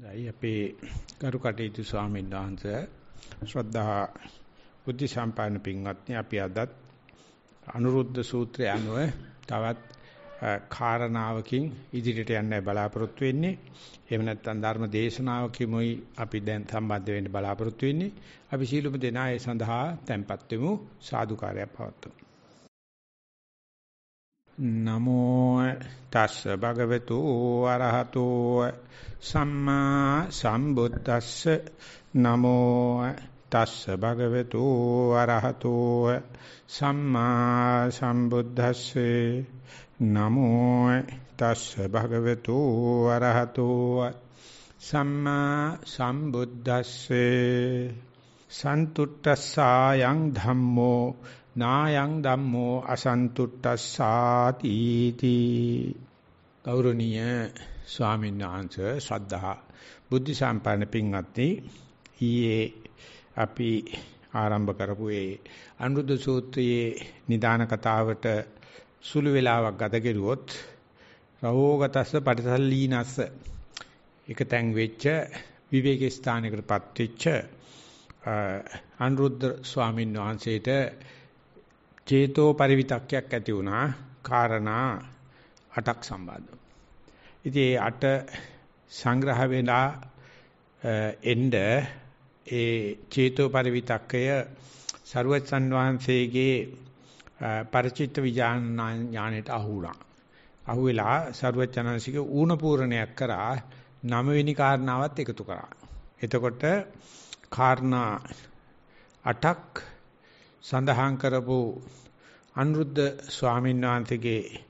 දැයි අපේ කරු කටයුතු ස්වාමීන් වහන්සේ ශ්‍රද්ධා බුද්ධ සම්පන්න පින්වත්නි අපි අදත් අනුරුද්ධ සූත්‍රය අනුව තවත් කාරණාවකින් ඉදිරියට යන්නයි බලාපොරොත්තු වෙන්නේ. එහෙම නැත්නම් ධර්ම දේශනාවකමයි අපි දැන් සම්බන්ධ වෙන්න බලාපොරොත්තු වෙන්නේ. අපි සීලමු දෙනා ඒ සඳහා tempත් වෙමු සාදුකාරයක් පවත්වමු. නමෝ තස්ස භගවතු අරහතෝ සම්මා සම්බුද්දස්ස නමෝ තස්ස භගවතු අරහතෝ සම්මා සම්බුද්දස්සේ නමෝ තස්ස භගවතු අරහතෝ සම්මා සම්බුද්දස්සේ සන්තුට්ඨසායන් ධම්මෝ නායං ධම්මෝ අසන්තුට්ඨස්සාති තී ගෞරවනීය ස්වාමීන් වහන්සේ ශ්‍රද්ධා බුද්ධ සම්පන්න පින්වත්නි ඊයේ අපි ආරම්භ කරපු ඒ අනුරුද්ධ සූත්‍රයේ නිදාන කතාවට සුළු වේලාවක් ගත කෙරුවොත් රහෝගතස්ස පටිසල්ලීනස්ස එක තැන් වෙච්ච විවේක ස්ථානයකටපත් වෙච්ච අනුරුද්ධ ස්වාමීන් වහන්සේට චේතෝ පරිවිතක්යක් ඇති වුණා කාරණා අටක් සම්බන්ධව. ඉතින් ඒ අට සංග්‍රහ වෙලා එන්න ඒ චේතෝ පරිවිතක්කය සරුවත්සන් වහන්සේගේ ಪರಿචිත්ත විඥාන ඥාණයට අහු වුණා. අහු වෙලා සරුවත්චනන්සික ඌණ පූර්ණයක් කරා නවවෙනි කාරණාවත් එකතු කරා. එතකොට කාරණා 8ක් සඳහන් කරපු අනුරුද්ධ ස්වාමීන් වහන්සේගේ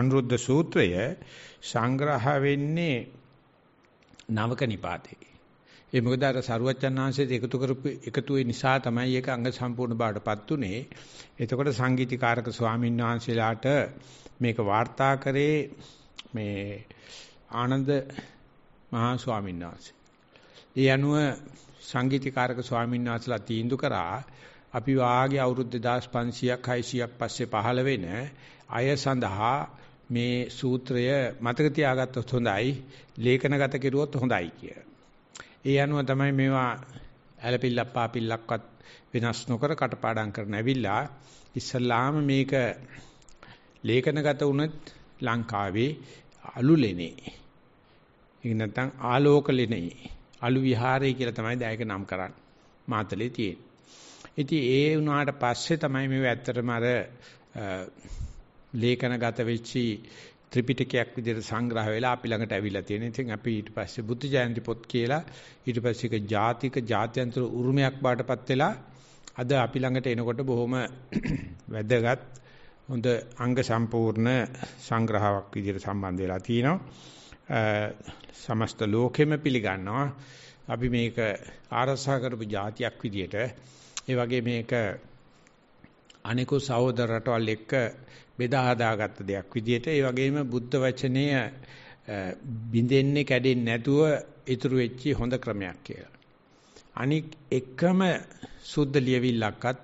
අනුරුද්ධ සූත්‍රය සංග්‍රහ වෙන්නේ නවක නිපාතේ. ඒ මොකද අර සරුවච්චන් ආංශයට එකතු කරපු එකතු වෙන නිසා තමයි ඒක අංග සම්පූර්ණ බවටපත් උනේ. එතකොට සංගීතීකාරක ස්වාමීන් වහන්සේලාට මේක වාර්තා කරේ මේ ආනන්ද මහා ස්වාමීන් වහන්සේ. ඒ අනුව සංගීතීකාරක ස්වාමීන් වහන්සේලා තීන්දුව කරා අපි වාගේ අවුරුදු 2500ක් 600ක් පස්සේ පහළ වෙන අය සඳහා මේ සූත්‍රය මතක තියාගත්තොත් හොඳයි ලේඛනගත කෙරුවොත් හොඳයි කිය. ඒ අනුව තමයි මේවා ඇලපිල්ලක් පාපිල්ලක්වත් වෙනස් නොකර කටපාඩම් කරන ඇවිල්ලා ඉස්සලාම මේක ලේඛනගත වුණත් ලංකාවේ අලුලෙනේ. ඒක නැත්නම් ආලෝකලෙනේ. අලු විහාරය කියලා තමයි දැයක නම් කරන්නේ. මාතලේ තියෙන. ඉතින් ඒ වුණාට පස්සේ තමයි මේ ඇත්තටම අර ලේඛනගත වෙච්චි ත්‍රිපිටකයක් විදිහට සංග්‍රහ වෙලා අපි ළඟට ඇවිල්ලා තියෙන. ඉතින් අපි ඊට පස්සේ බුද්ධ ජයන්ති පොත් කියලා ඊට පස්සේ ඒක ජාතික ජාත්‍යන්තර උරුමයක් බාටපත් වෙලා අද අපි ළඟට එනකොට බොහොම වැදගත් හොඳ අංග සම්පූර්ණ සංග්‍රහාවක් විදිහට සම්බන්ධ වෙලා තිනවා. සමස්ත ලෝකෙම පිළිගන්නවා. අපි මේක ආරසා කරපු જાතියක් විදියට ඒ වගේ මේක අනිකු සහෝදර රටවල් එක්ක බෙදා හදාගත්ත දෙයක් විදියට ඒ වගේම බුද්ධ වචනය බිඳෙන්නේ කැඩෙන්නේ නැතුව ඉතුරු වෙච්ච හොඳ ක්‍රමයක් කියලා. අනික් එකම සුද්ධ ලියවිල්ලක්වත්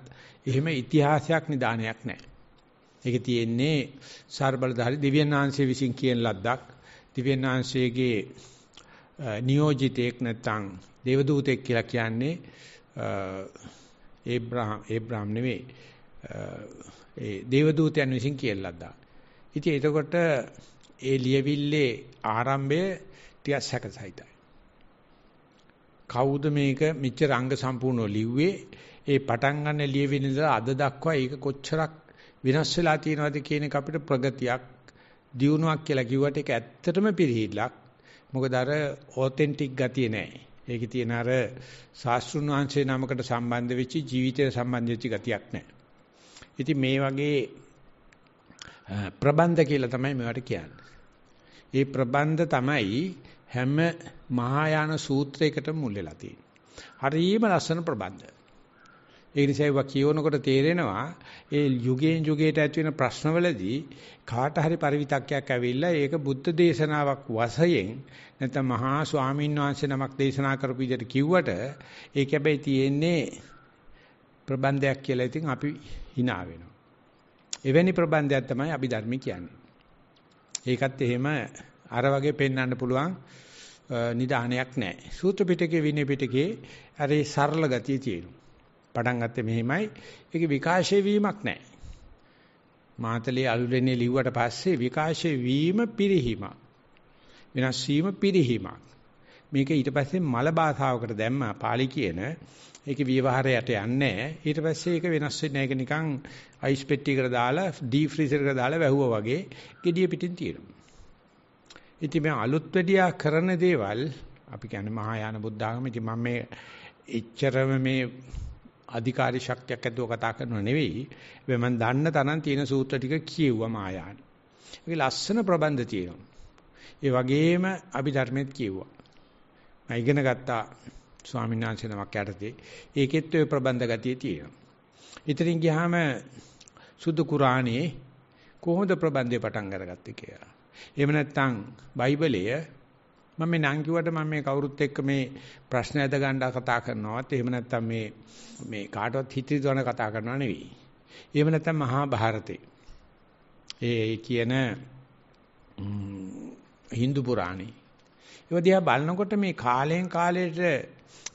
එහෙම ඉතිහාසයක් නිදානයක් නැහැ. ඒක තියෙන්නේ සර්බලධාරි දිව්‍යන් වහන්සේ විසින් කියන ලද්දක්. දිව්‍යඥාන්සේගේ නියෝජිතෙක් නැත්නම් දේවදූතෙක් කියලා කියන්නේ ඒබ්‍රාහම් ඒබ්‍රාහම් නෙවෙයි ඒ දේවදූතයන් විසින් කියලා දාන. ඉතින් එතකොට ඒ ලියවිල්ලේ ආරම්භය ටිකක් සැකසහිතයි. කවුද මේක මෙච්චර අංග සම්පූර්ණව ලිව්වේ? ඒ පටන් ගන්න ලියවිල්ල අද දක්වා ඒක කොච්චරක් වෙනස් වෙලා තියෙනවද කියන එක අපිට ප්‍රගතියක් දියුණුවක් කියලා කිව්වට ඒක ඇත්තටම පිරිහිලක්. මොකද අර ඔතෙන්ටික් ගතිය නැහැ. ඒකේ තියෙන අර ශාස්ත්‍රුන් වහන්සේ නමකට සම්බන්ධ වෙච්ච ජීවිතයට සම්බන්ධ වෙච්ච ගතියක් නැහැ. ඉතින් මේ වගේ ප්‍රබන්ධ කියලා තමයි මේවට කියන්නේ. ඒ ප්‍රබන්ධ තමයි හැම මහායාන සූත්‍රයකටම මුල් වෙලා තියෙන්නේ. හරිම ලස්සන ප්‍රබන්ධ. ඒ නිසා ඒවා කියවනකොට තේරෙනවා ඒ යුගයෙන් යුගයට ඇති වෙන ප්‍රශ්නවලදී කාට හරි පරිවිතක්යක් ඇවිල්ලා ඒක බුද්ධ දේශනාවක් වශයෙන් නැත්නම් මහා ස්වාමීන් වහන්සේ නමක් දේශනා කරපු විදිහට කිව්වට ඒක හැබැයි තියෙන්නේ ප්‍රබන්ධයක් කියලා ඉතින් අපි hina වෙනවා. එවැනි ප්‍රබන්ධයක් තමයි අභිධර්ම කියන්නේ. ඒකත් එහෙම අර වගේ පෙන්වන්න පුළුවන් නිදානයක් නැහැ. සූත්‍ර පිටකේ විනය පිටකේ අර සරල ගතිය තියෙනවා. පටන් ගත්තේ මෙහෙමයි. ඒකේ විකාශය වීමක් නැහැ. මාතලේ අලුලෙනේ ලිව්වට පස්සේ විකාශය වීම පිරිහීමක්. වෙනස් වීම පිරිහීමක්. මේක ඊට පස්සේ මල භාෂාවකට දැම්මා පාලි කියන. ඒකේ ව්‍යවහාරයට යන්නේ ඊට පස්සේ ඒක වෙනස් වෙන්නේ ඒක නිකන් අයිස් පෙට්ටියකට දාලා ඩීප් ෆ්‍රීසර් එකට දාලා වැහුවා වගේ gediya පිටින් තියෙනවා. ඉතින් මේ අලුත් වැඩියා කරන දේවල් අපි කියන්නේ මහායාන බුද්ධාගම. ඉතින් මම මේ එච්චරම මේ අධිකාරී ශක්තියක් ඇතුව කතා කරනව නෙවෙයි. හැබැයි මම දන්න තරම් තියෙන සූත්‍ර ටික කියෙව්වා මායාවන. ඒකේ ලස්සන ප්‍රබන්ධ තියෙනවා. ඒ වගේම අභිධර්මෙත් කියෙව්වා. මම ඉගෙන ගත්තා ස්වාමීන් වහන්සේ නමක් යටතේ. ඒකෙත් ඔය ප්‍රබන්ධ ගතිය තියෙනවා. ඉතින් ගියාම සුදු කුරාණේ කොහොමද ප්‍රබන්ධය පටන් අරගත්තේ කියලා. එහෙම නැත්නම් බයිබලයේ මම මේ නම් කිව්වට මම මේ කවුරුත් එක්ක මේ ප්‍රශ්න ඇද ගන්න කතා කරනවත් එහෙම නැත්නම් මේ මේ කාටවත් හිතරි දවන කතා කරනව නෙවෙයි. එහෙම නැත්නම් මහා භාරතේ. ඒ කියන Hindu පුරාණේ. ඒවා දිහා බලනකොට මේ කාලයෙන් කාලයට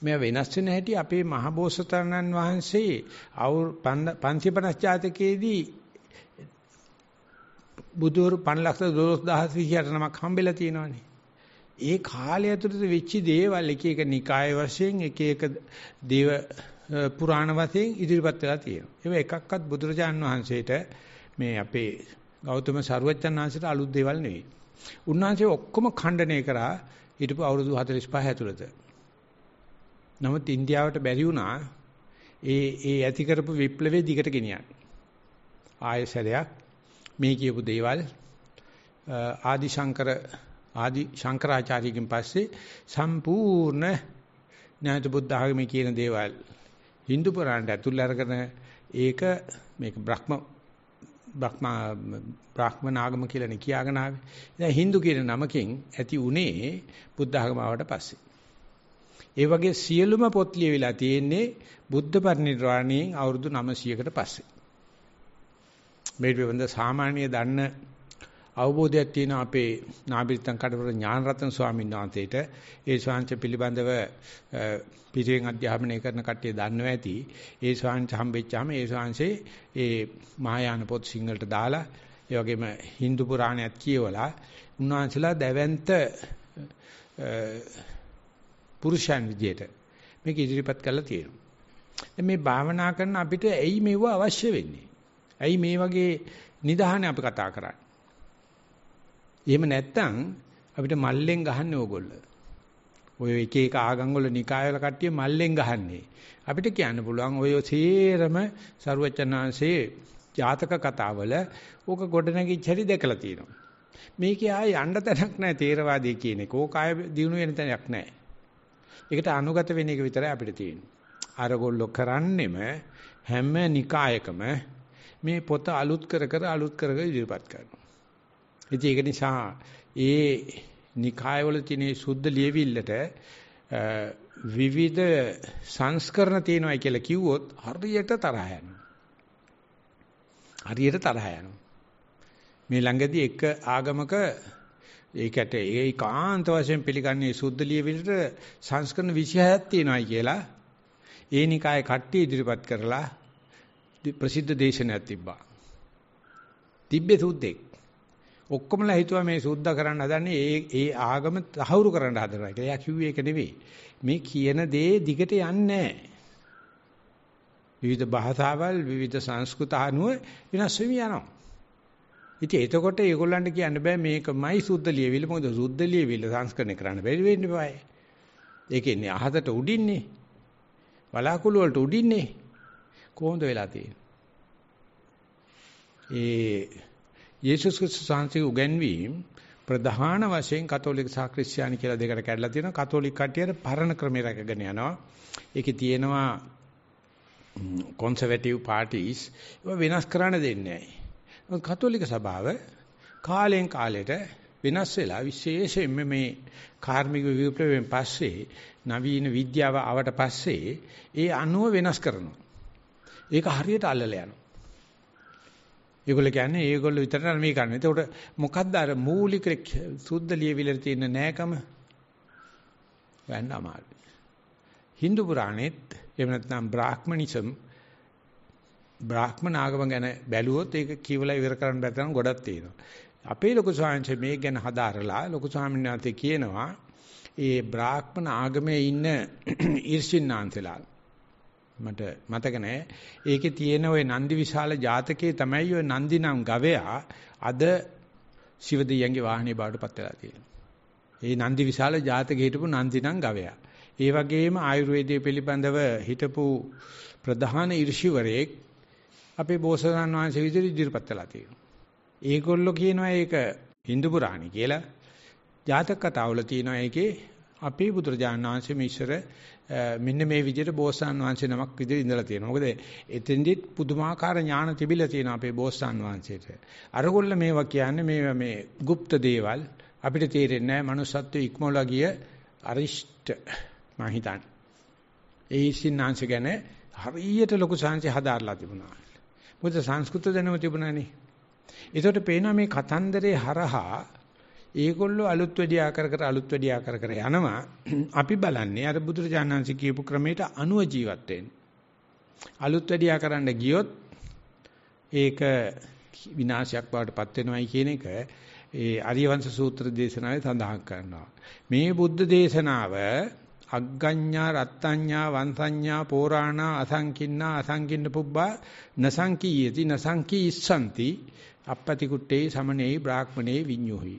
මේ වෙනස් වෙන හැටි අපේ මහබෝසතාණන් වහන්සේ අවු 550 ජාතකයේදී බුදුරු 5 ලක්ෂ 12000 නමක් හම්බෙලා තියෙනවානේ. ඒ කාලය ඇතුළත වෙච්ච දේවල් එක එක නිකාය වශයෙන් එක එක දේව පුරාණ වශයෙන් ඉදිරිපත් වෙලා තියෙනවා. ඒවා එකක්වත් බුදුරජාන් වහන්සේට මේ අපේ ගෞතම සරුවච්චන් වහන්සේට අලුත් දේවල් නෙවෙයි. උන්වහන්සේ ඔක්කොම ඛණ්ඩණය කරා හිටපු අවුරුදු 45 ඇතුළත. නමුත් ඉන්දියාවට බැරි වුණා ඒ ඒ ඇති කරපු විප්ලවයේ දිගට ගෙනියන්න. ආයසරයක් මේ කියපු දේවල් ආදිශංකර ආදි ශංකරාචාර්යගෙන් පස්සේ සම්පූර්ණ ඥාත බුද්ධ ආගමේ කියන දේවල් Hindu පුරාණයට ඇතුල් අරගෙන ඒක මේක බ්‍රහ්ම බ්‍රහ්ම බ්‍රහ්ම නාගම කියලානේ කියාගෙන ආවේ. දැන් Hindu කියන නමකින් ඇති උනේ බුද්ධ ආගමාවට පස්සේ. ඒ වගේ සියලුම පොත් ලියවිලා තියෙන්නේ බුද්ධ පරිනිර්වාණයෙන් අවුරුදු 900කට පස්සේ. මේ පිළිබඳ සාමාන්‍ය දන්න අවබෝධයක් තියෙන අපේ නාබිරිතන් කඩවර ඥානරතන ස්වාමීන් වහන්සේට ඒ ශාංශ පිළිබඳව පිරියෙන් අධ්‍යාපනය කරන කට්ටිය දන්නව ඇති. ඒ ශාංශ හම්බෙච්චාම ඒ ශාංශේ ඒ මහායාන පොත් සිංහලට දාලා ඒ වගේම Hindu පුරාණයක් කියවලා උන්වහන්සේලා දැවැන්ත පුරුෂයන් විදියට මේක ඉදිරිපත් කරලා තියෙනවා. මේ භාවනා කරන අපිට ඇයි මේව අවශ්‍ය වෙන්නේ? ඇයි මේ වගේ නිදහන අපි කතා කරන්නේ? එහෙම නැත්තම් අපිට මල්ලෙන් ගහන්නේ ඕගොල්ලෝ. ඔය එක එක ආගම් වල නිකාය වල කට්ටිය මල්ලෙන් ගහන්නේ. අපිට කියන්න පුළුවන් ඔය සේරම ਸਰුවචනාංශේ ජාතක කතාවල ඕක ගොඩනැගිච්ච හැටි දැකලා තියෙනවා. මේකේ ආය යන්න තැනක් නැහැ තේරවාදී කියන එක. ඕක ආය දිනු වෙන තැනක් නැහැ. ඒකට අනුගත වෙන එක විතරයි අපිට තියෙන්නේ. අරගොල්ලෝ කරන්නෙම හැම නිකායකම මේ පොත අලුත් කර කර අලුත් කර කර ඉදිරිපත් කරනවා. ඉතින් ඒක නිසා ඒ නිකායවල තියෙන සුද්ධ ලියවිල්ලට විවිධ සංස්කරණ තියෙනවා කියලා කිව්වොත් හරියට තරහ හරියට තරහ මේ ළඟදී එක ආගමක ඒකට ඒ කාන්ත වශයෙන් පිළිගන්නේ සුද්ධ ලියවිල්ලට සංස්කරණ 26ක් තියෙනවායි කියලා ඒ නිකායේ කට්ටිය ඉදිරිපත් කරලා ප්‍රසිද්ධ දේශනයක් තිබ්බා. තිබ්බේ සුද්දෙක්. ඔක්කොමලා හිතුවා මේ සුද්ධ කරන්න හදන්නේ ඒ ඒ ආගම තහවුරු කරන්න හදනවා කියලා. එයා කිව්වේ ඒක නෙවෙයි. මේ කියන දේ දිගට යන්නේ විවිධ භාෂාවල් විවිධ සංස්කෘත අනුව වෙනස් වෙමි යනවා. ඉතින් එතකොට ඒගොල්ලන්ට කියන්න බෑ මේකමයි සුද්ධ ලියවිල්ල මොකද සුද්ධ ලියවිල්ල සංස්කරණය කරන්න බැරි වෙන්න බෑ ඒකෙන්නේ අහසට උඩින්නේ බලාකුළු වලට උඩින්නේ කොහොමද වෙලා තියෙන්නේ ඒ යේසුස් ක්‍රිස්තුස් වහන්සේගේ උගන්වීම් ප්‍රධාන වශයෙන් කතෝලික සහ ක්‍රිස්තියානි කියලා දෙකට කැඩලා තියෙනවා. කතෝලික කට්ටියට පරණ ක්‍රමය රැකගෙන යනවා. ඒකේ තියෙනවා conservative parties ඒවා වෙනස් කරන්න දෙන්නේ නැහැ. කතෝලික සභාව කාලෙන් කාලෙට වෙනස් වෙලා විශේෂයෙන්ම මේ කාර්මික විප්ලවයෙන් පස්සේ නවීන විද්‍යාව ආවට පස්සේ ඒ අනුව වෙනස් කරනවා. ඒක හරියට අල්ලලා යනවා. ඒගොල්ලෝ කියන්නේ ඒගොල්ලෝ විතරට මේ කරන්නේ. එතකොට මොකද්ද අර මූලික සුද්ධ ලියවිලට තියෙන නෑකම? වැන්න අමාරුයි. Hindu පුරාණෙත් එහෙම නැත්නම් බ්‍රාහ්මනිසම් බ්‍රාහ්මණ ආගම ගැන බැලුවොත් ඒක කියවලා ඉවර කරන්න බැරි තරම් ගොඩක් තියෙනවා. අපේ ලොකු ස්වාමීන් මේ ගැන හදාරලා ලොකු ස්වාමීන් කියනවා ඒ බ්‍රාහ්මණ ආගමේ ඉන්න ඊර්ෂින්නාන්තලා මට මතක නෑ. ඒකේ තියෙන ওই නන්දි විශාල ජාතකයේ තමයි ওই නන්දි නම් ගවයා අද ශිවදියන්ගේ වාහනේ බවට පත් වෙලා තියෙන්නේ. ඒ නන්දි විශාල ජාතකයේ හිටපු නන්දි නම් ගවයා. ඒ වගේම ආයුර්වේදයේ පිළිබඳව හිටපු ප්‍රධාන ඍෂිවරයෙක් අපේ බෝසතාණන් වහන්සේ විදිහට ඉදිරිපත් වෙලා තියෙනවා. ඒගොල්ලෝ කියනවා ඒක Hindu පුරාණේ කියලා. ජාතක කතාවල තියෙනවා ඒකේ අපේ බුදුරජාණන් වහන්සේ මිශ්‍ර මෙන්න මේ විදිහට බෝසතාණන් වහන්සේ නමක් විදිහට ඉඳලා තියෙනවා. මොකද එතෙන්දිත් පුදුමාකාර ඥාන තිබිලා තියෙනවා අපේ බෝසතාණන් වහන්සේට. අරගොල්ල මේවා කියන්නේ මේ මේ গুপ্ত දේවල් අපිට තේරෙන්නේ නැහැ. manussත්ව ඉක්මවලා ගිය අරිෂ්ඨ මං හිතන්නේ. ඒ සින්නාංශ ගැන හරියට ලොකු සංසි හදාarලා තිබුණා. මොකද සංස්කෘත දැනුම තිබුණානේ. ඒකට පේනවා මේ කතන්දරේ හරහා ඒගොල්ලෝ අලුත් වැඩියා කර කර අලුත් වැඩියා කර කර යනවා. අපි බලන්නේ අර බුදුරජාණන්සේ කියපු ක්‍රමයට අනුව ජීවත් වෙන්න. අලුත් වැඩියා කරන්න ගියොත් ඒක විනාශයක් බවට පත් වෙනවයි කියන එක ඒ අරියවංශ සූත්‍ර දේශනාවේ සඳහන් කරනවා. මේ බුද්ධ දේශනාව අග්ගඤ්ඤා රත්ත්‍ඤ්ඤා වංශඤ්ඤා පෝරාණා අසංකින්නා අසංකින්න පුබ්බා නසංකීයති නසංකී ඉස්සන්ති අපපති කුට්ටේ සමනේ බ්‍රාහ්මනේ විඤ්ඤෝහි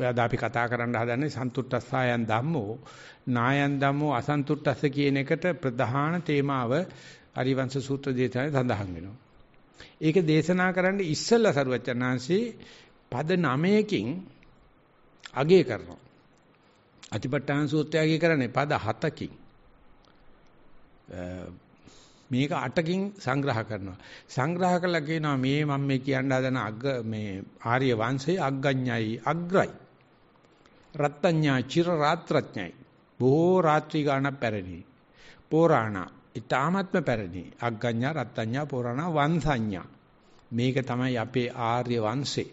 ඔයාද අපි කතා කරන්න හදන්නේ සන්තුට්ඨස්සායන් ධම්මෝ නායන් ධම්මෝ අසන්තුට්ඨස්ස කියන එකට ප්‍රධාන තේමාව අරිවංශ සූත්‍ර දේශනාවේ සඳහන් වෙනවා. ඒක දේශනා කරන්න ඉස්සෙල්ලා සරුවචනාංශී පද 9කින් අගය කරනවා. අතිපට්ඨාන සූත්‍රය අගය කරන්නේ පද 7කින්. මේක 8කින් සංග්‍රහ කරනවා. සංග්‍රහ කළා කියනවා මේ මම මේ කියන්න හදන අග්ග මේ ආර්ය වංශයේ අග්ගඤ්ඤයි අග්‍රයි. රත්ත්‍ඤා චිර රාත්‍රඥයි. බොහෝ රාත්‍රී ගාන පැරණි. පෝරාණ. ඊ타මත්ම පැරණි. අග්ගඤ්ඤා රත්ත්‍ඤා පෝරාණ වංශඤ්ඤා. මේක තමයි අපේ ආර්ය වංශේ.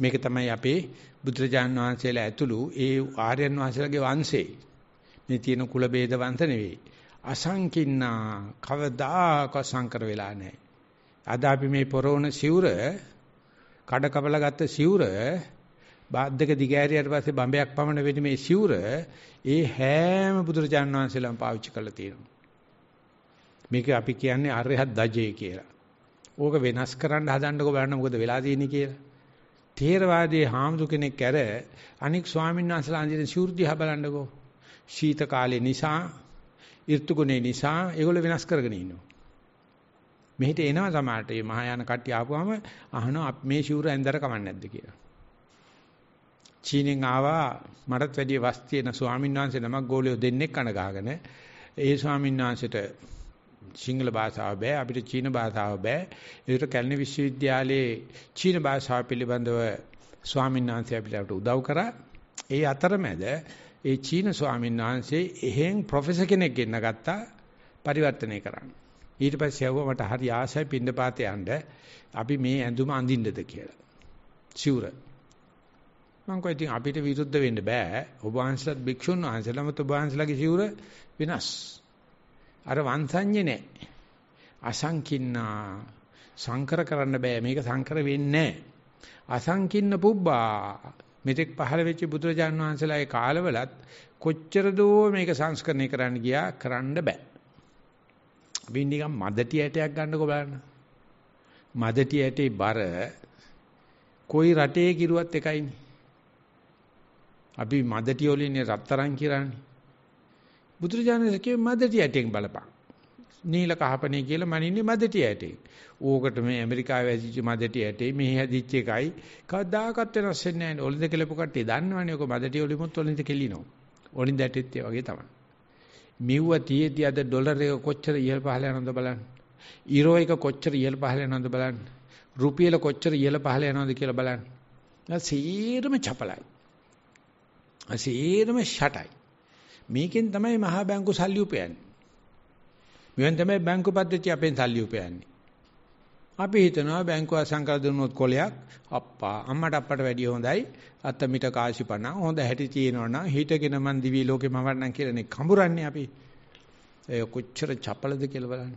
මේක තමයි අපේ බුදුරජාන් වහන්සේලා ඇතුළු ඒ ආර්යයන් වහන්සේලාගේ වංශේ. මේ තියෙන කුල ભેද වංශ නෙවෙයි. අසංකින්නා කවදාක සංකර වෙලා නැහැ. අද අපි මේ පොරොණ සිවුර කඩ කපලා ගත්ත සිවුර බාද්දක දිගෑරියට පස්සේ බඹයක් පමණ වෙන මේ සිවුර ඒ හැම බුදුරජාණන් වහන්සේලාම පාවිච්චි කරලා තියෙනවා. මේක අපි කියන්නේ අරහත් දජේ කියලා. ඕක වෙනස් කරන්න හදන්නකෝ බලන්න මොකද වෙලා තියෙන්නේ කියලා. තේරවාදී හාමුදුර කෙනෙක් ඇර අනික් ස්වාමීන් වහන්සේලා අඳින සිවුරු දිහා බලන්නකෝ. ශීත කාලේ නිසා, ඍතුගුණේ නිසා ඒගොල්ලෝ වෙනස් කරගෙන ඉන්නවා. මෙහිට එනවා සමහරට මේ මහායාන කට්ටිය ආපුවාම අහනවා මේ සිවුරු ඇඳතර කමන්නේ නැද්ද කියලා. චීනෙන් ආවා මටත් වැඩි වස් තියෙන ස්වාමීන් වහන්සේ නමක් ගෝලියෝ දෙන්නෙක් කන ගහගෙන ඒ ස්වාමීන් වහන්සේට සිංහල භාෂාව බෑ අපිට චීන භාෂාව බෑ ඒකට කැලණි විශ්වවිද්‍යාලයේ චීන භාෂාව පිළිබඳව ස්වාමීන් වහන්සේ අපිට උදව් කරා ඒ අතරමැද ඒ චීන ස්වාමීන් වහන්සේ එහෙන් ප්‍රොෆෙසර් කෙනෙක් ගෙන්න ගත්තා පරිවර්තනය කරන්න ඊට පස්සේ යවුවා මට හරි ආසයි පින්ඳ පාතේ යන්න අපි මේ ඇඳුම අඳින්නද කියලා සිවුර මම කිව්වා ඉතින් අපිට විරුද්ධ වෙන්න බෑ. ඔබ වහන්සේලාත් භික්ෂුන් වහන්සේලාම ඔබ වහන්සේලාගේ සිවුර වෙනස්. අර වංශඤ්ඤේ නෑ. අසංකින්නා සංකර කරන්න බෑ. මේක සංකර වෙන්නේ අසංකින්න පුබ්බා මෙතෙක් පහළ වෙච්ච බුදුරජාන් වහන්සේලාගේ කාලවලත් කොච්චර දෝ මේක සංස්කරණය කරන්න ගියා කරන්න බෑ. අපි නිකන් මදටි ඇටයක් ගන්නකො බලන්න. මදටි ඇටේ බර කොයි රටේ කිරුවත් එකයිනේ. අපි මදටි වලින්නේ රත්තරන් කියලානේ. බුදුරජාණන් කියවේ මදටි ඇටෙන් බලපන්. නීල කහපනේ කියලා මනින්නේ මදටි ඇටේ. ඕකට මේ ඇමරිකාවේ ඇදිච්ච මදටි ඇටේ මෙහි ඇදිච්ච එකයි කවදාකවත් වෙනස් වෙන්නේ නැහැ. ඔලින්ද කෙලපු කට්ටිය දන්නවනේ ඔක මදටි ඔලිමුත් ඔලින්ද කෙලිනවා. ඔලින්ද ඇටෙත් ඒ වගේ තමයි. මෙව්ව තියේදී අද ඩොලර් එක කොච්චර ඉහළ පහළ යනවද බලන්න. යුරෝ එක කොච්චර ඉහළ පහළ යනවද බලන්න. රුපියල කොච්චර ඉහළ පහළ යනවද කියලා බලන්න. සීරම චපලයි. සේරම ෂටයි. මේකෙන් තමයි මහා බැංකු සල්ලි උපයන්නේ. මෙවෙන් තමයි බැංකු පද්ධතිය අපෙන් සල්ලි උපයන්නේ. අපි හිතනවා බැංකුව සංකල දුන්නොත් කොලයක් අප්පා අම්මට අප්පට වැඩිය හොඳයි අත්ත මිට කාසි පණ හොඳ හැටි තියෙනවනම් හිතගෙන මන් දිවි ලෝකේ මවන්නම් කියලානේ කඹරන්නේ අපි ඒ කොච්චර චපලද කියලා බලන්න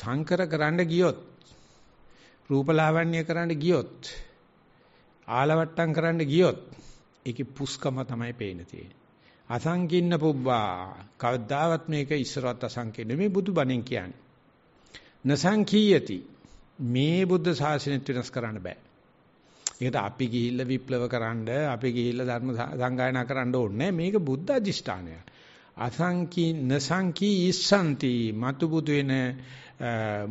සංකර කරන්න ගියොත් රූපලාවන්‍ය කරන්න ගියොත් ආලවට්ටම් කරන්න ගියොත් ඒකේ පුස්කම තමයි පේන්න තියෙන්නේ. අසංකින්න පුබ්බා කවදාවත් මේක ඉස්සරවත් අසංකින්න මේ බුදුබණෙන් කියන්නේ. නසංකීයති මේ බුද්ධ ශාසනයත් වෙනස් කරන්න බෑ. ඒකට අපි ගිහිල්ලා විප්ලව කරන්න අපි ගිහිල්ලා ධර්ම සංගායනා කරන්න ඕනේ මේක බුද්ධ අධිෂ්ඨානය. අසංකී නසංකී ඉස්සන්ති මතු බුදු වෙන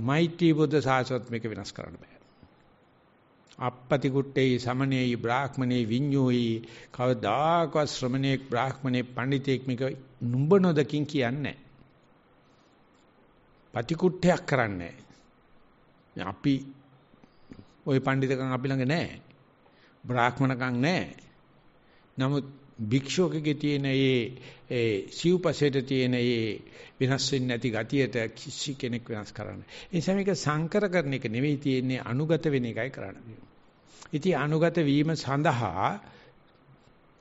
මෛත්‍රී බුද්ධ ශාසනයත් මේක වෙනස් කරන්න බෑ. අපපතිකුට්ටේ සමනේයි බ්‍රාහ්මනේ විඤ්ඤෝයි කවදාකවත් ශ්‍රමණේක් බ්‍රාහ්මනේ පඬිතෙක් මේක නුඹ නොදකින් කියන්නේ පතිකුට්ටයක් කරන්නේ අපි ওই පඬිතකම් අපි ළඟ නැහැ බ්‍රාහ්මණකම් නැහැ නමුත් භික්ෂුවකගේ තියෙන ඒ ඒ සිව්පසේට තියෙන ඒ වෙනස් වෙන්නේ නැති ගතියට කිසි කෙනෙක් වෙනස් කරන්නේ. ඒ නිසා මේක සංකර කරන එක නෙවෙයි තියෙන්නේ අනුගත වෙන එකයි කරන්නේ. ඉති අනුගත වීම සඳහා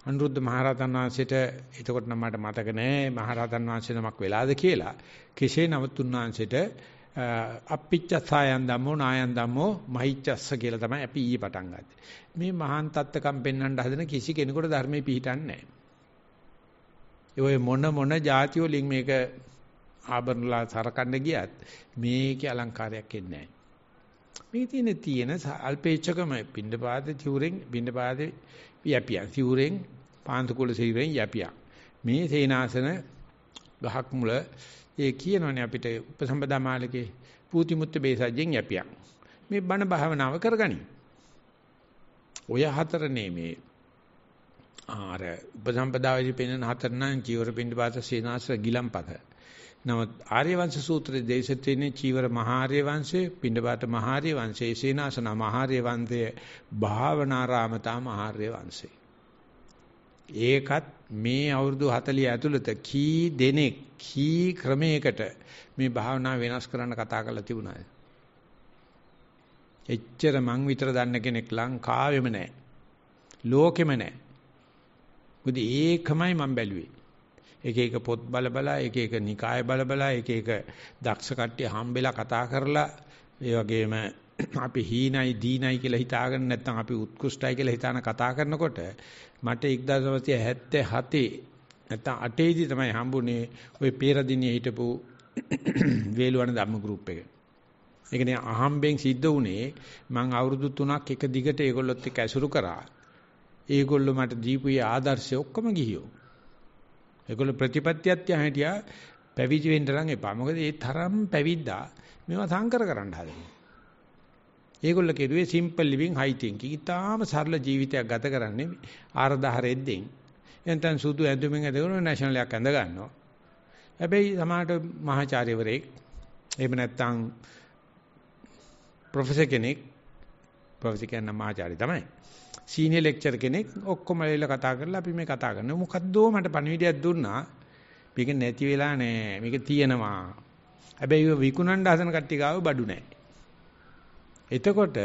අනුරුද්ධ මහරහතන් වහන්සේට එතකොට නම් මට මතක නෑ මහරහතන් වහන්සේ නමක් වෙලාද කියලා. කෙසේ නමුත් උන්වහන්සේට අප්පිච්චසායන් ධම්මෝ නායන් ධම්මෝ මහිච්ඡස්ස කියලා තමයි අපි ඊයේ පටන් ගත්තේ. මේ මහාන් තත්ත්වකම් පෙන්වන්න හදන කිසි කෙනෙකුට ධර්මයේ පිහිටන්නේ නෑ. ඔය මොන මොන જાතිවලින් මේක ආභරණලා සරකන්න ගියත් මේකේ අලංකාරයක් එන්නේ නෑ. මේ තියෙන තියෙන අල්පේච්ඡකම පින්නපාත තිවුරෙන් පින්නපාත යපියා තිවුරෙන් පාන්තුකුල සිවුරෙන් යපියා මේ සේනාසන ගහක් මුල ඒ කියනෝනේ අපිට උපසම්පදා මාලිකේ පූතිමුත්ත බේසජ්ජෙන් යපියා මේ බණ භාවනාව කරගනි ඔය හතරනේ මේ ආර උපසම්පදාවේදී පෙන්වන හතර නම් චීවර පින්නපාත සේනාසන ගිලම්පත නමුත් ආර්ය වංශ සූත්‍රයේ දේශිත තියෙන්නේ චීවර මහාර්ය වංශය, පිණ්ඩපාත මහාර්ය වංශය, සේනාසන මහාර්ය වංශය, භාවනාරාමතා මහාර්ය වංශය. ඒකත් මේ අවුරුදු 40 ඇතුළත කී දෙනෙක් කී ක්‍රමයකට මේ භාවනාව වෙනස් කරන්න කතා කරලා තිබුණාද? එච්චර මං විතර දන්න කෙනෙක් ලංකාවෙම නැහැ. ලෝකෙම නැහැ. මොකද ඒකමයි මම බැලුවේ. එක එක පොත් බල බලා එක එක නිකාය බල බලා එක එක දක්ෂ කට්ටිය හම්බෙලා කතා කරලා ඒ වගේම අපි හීනයි දීනයි කියලා හිතාගෙන නැත්නම් අපි උත්කෘෂ්ටයි කියලා හිතාන කතා කරනකොට මට 1977 නැත්නම් 8 දී තමයි හම්බුනේ ওই පෙරදිනේ හිටපු වේලවන ධම්ම ගෲප් එක. ඒ කියන්නේ අහම්බෙන් සිද්ධ වුණේ මං අවුරුදු 3ක් එක දිගට ඒගොල්ලොත් එක්ක ඇසුරු කරා. ඒගොල්ලෝ මට දීපු ආදර්ශය ඔක්කොම ගිහියෝ. ඒගොල්ල ප්‍රතිපත්තියත් යහිටියා පැවිදි වෙන්න නම් එපා. මොකද ඒ තරම් පැවිද්දා මේවා සංකර කරන්න හදනවා. ඒගොල්ල කෙරුවේ simple living high thinking. ඉතාලම සරල ජීවිතයක් ගත කරන්නේ ආරදාහරෙද්දෙන්. එතෙන් සුදු ඇඳුමින් ඇඳගෙන national එකක් ඇඳ ගන්නවා. හැබැයි සමහරට මහාචාර්යවරයෙක් එහෙම නැත්නම් ප්‍රොෆෙසර් කෙනෙක් ප්‍රොෆෙසර් කියන මහාචාර්ය තමයි. සීනියර් ලෙක්චර් කෙනෙක් ඔක්කොම ඇවිල්ලා කතා කරලා අපි මේ කතා කරනවා. මොකද්දෝ මට පණිවිඩයක් දුන්නා. මේක නැති වෙලා නෑ. මේක තියෙනවා. හැබැයි විකුණන්න හදන කට්ටිය ගාව බඩු නෑ. එතකොට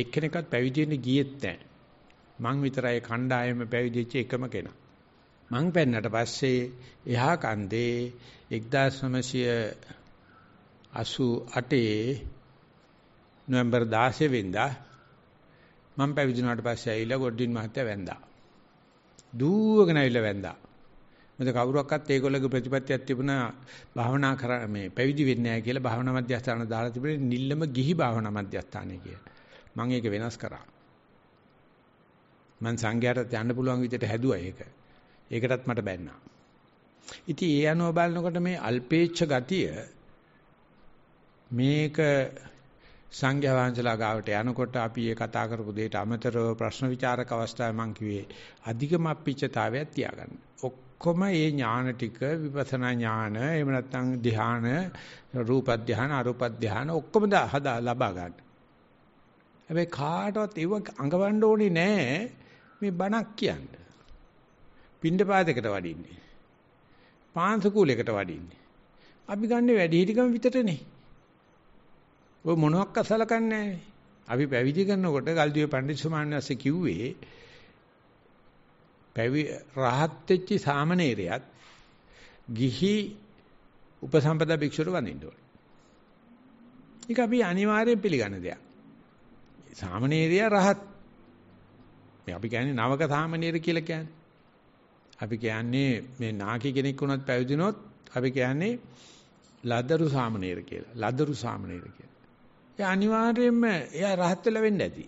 එක්කෙනෙක්වත් පැවිදි වෙන්න ගියෙත් නෑ. මං විතරයි කණ්ඩායම පැවිදිච්ච එකම කෙනා. මං පෙන්නට පස්සේ එහා කන්දේ 1988 නොවැම්බර් 16 වෙනිදා මම පැවිදුණාට පස්සේ ඇවිල්ලා ගොඩින් මහත්තයා වැඳා. දුවගෙන ඇවිල්ලා වැඳා. මොකද කවුරක්වත් ඒගොල්ලගේ ප්‍රතිපත්තියක් තිබුණා භාවනා කර මේ පැවිදි වෙන්නේ නැහැ කියලා භාවනා මධ්‍යස්ථාන දාලා තිබුණේ නිල්ලම ගිහි භාවනා මධ්‍යස්ථානය කියලා. මම ඒක වෙනස් කරා. මං සංඝයාටත් යන්න පුළුවන් විදිහට හැදුවා ඒක. ඒකටත් මට බැන්නා. ඉතින් ඒ අනුව බලනකොට මේ අල්පේච්ඡ ගතිය මේක සංඝයා වහන්සේලා ගාවට යනකොට අපි ඒ කතා කරපු දෙයට අමතරව ප්‍රශ්න විචාරක අවස්ථාවේ මම කිව්වේ අධිකම අපිච්චතාවයක් තියාගන්න. ඔක්කොම මේ ඥාන ටික විපස්සනා ඥාන එහෙම නැත්නම් ධ්‍යාන රූප ධ්‍යාන අරූප ධ්‍යාන ඔක්කොම හදා ලබා ගන්න. හැබැයි කාටවත් ඒව අඟවන්න ඕනේ නෑ මේ බණක් කියන්න. පින්ඩපාතයකට වඩින්නේ. පාන්සකුලයකට වඩින්නේ. අපි ගන්න වැඩි හිටිකම විතරනේ. ඔය මොනවක් අසලකන්නේ අපි පැවිදි කරනකොට ගල්දුවේ පඬිස් සුමාන්වස්සේ කිව්වේ පැවි රහත් වෙච්ච සාමණේරයත් ගිහි උපසම්පදා භික්ෂුවට වඳින්න ඕනේ. ඒක අපි අනිවාර්යෙන් පිළිගන්න දෙයක්. සාමණේරයා රහත්. මේ අපි කියන්නේ නවක සාමණේර කියලා කියන්නේ. අපි කියන්නේ මේ නාකි කෙනෙක් වුණත් පැවිදිනොත් අපි කියන්නේ ලදරු සාමණේර කියලා. ලදරු සාමණේර කියලා. ඒ අනිවාර්යයෙන්ම එයා රහත් වෙලා වෙන්න ඇති.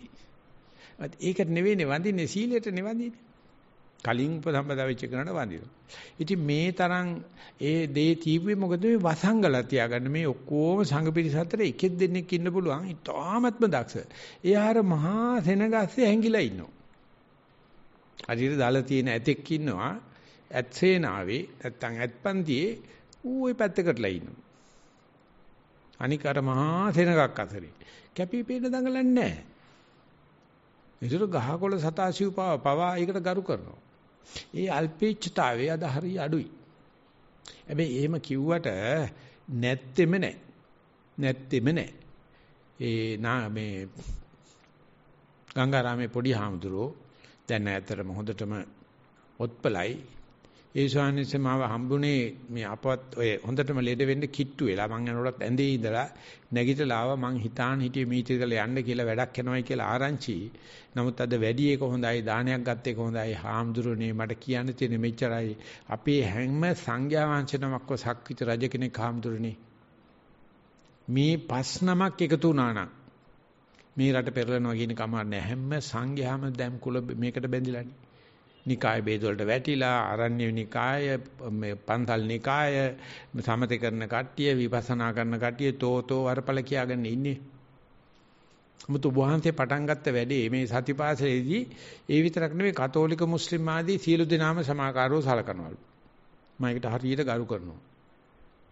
ඒකට නෙවෙයිනේ වඳින්නේ සීලයට නෙවඳින්නේ. කලින් උපසම්පදා වෙච්ච කෙනාට වඳිනවා. ඉතින් මේ තරම් ඒ දේ තීව්වේ මොකද මේ වසංගල තියාගන්න මේ ඔක්කොම සංඝ පිරිස අතර එකෙක් දෙන්නෙක් ඉන්න පුළුවන්. ඉතාමත්ම දක්ෂ. එයා අර මහා සෙනගස්සේ ඇඟිලා ඉන්නවා. හරියට දාලා තියෙන ඇතෙක් ඉන්නවා. ඇත්සේනාවේ නැත්තම් ඇත්පන්තියේ ඌ ওই පැත්තකටලා ඉන්නවා. අනික අර මහා සෙනගක් අතරේ. කැපිපේන දඟලන්නේ නැහැ. ඒතර ගහකොළ සතාසිව්පාව පවා ඒකට ගරු කරනවා. ඒ අල්පේච්ඡතාවය අද හරි අඩුයි. හැබැයි එහෙම කිව්වට නැත්තේම නැහැ. නැත්තේම නැහැ. ඒ නා මේ ගංගාරාමේ පොඩි හාමුදුරුවෝ දැන් ඇත්තටම හොඳටම ඔත්පලයි ඒ ශානිස්සේ මාව හම්බුනේ මේ අපවත් ඔය හොඳටම ලෙඩ වෙන්න කිට්ටු වෙලා මං යනකොටත් ඇඳේ ඉඳලා නැගිටලා ආවා මං හිතාන හිටියේ මීටිකල යන්න කියලා වැඩක් කරනවායි කියලා ආරංචි. නමුත් අද වැඩි එක හොඳයි දානයක් ගත්ත එක හොඳයි හාමුදුරනේ මට කියන්න තියෙන මෙච්චරයි. අපේ හැම සංඝයා වංශනමක්ව සක්විත රජ කෙනෙක් හාමුදුරනේ. මේ පස් නමක් එකතු වුණා මේ රට පෙරලනවා කියන කමාර නෑ හැම සංඝයාම දැම් කුල මේකට බැඳිලානේ. නිකාය ભેද වලට වැටිලා ආරණ්‍ය නිකාය මේ පන්සල් නිකාය සමතේ කරන කට්ටිය විපස්සනා කරන කට්ටිය තෝතෝ වරපල කියාගෙන ඉන්නේ. මුතු වහන්සේ පටන් ගත්ත වැඩේ මේ සතිපාසලේදී ඒ විතරක් නෙවෙයි කතෝලික මුස්ලිම් ආදී සියලු දෙනාම සමාකාරව සලකනවලු. මම ඒකට හරියට ගරු කරනවා.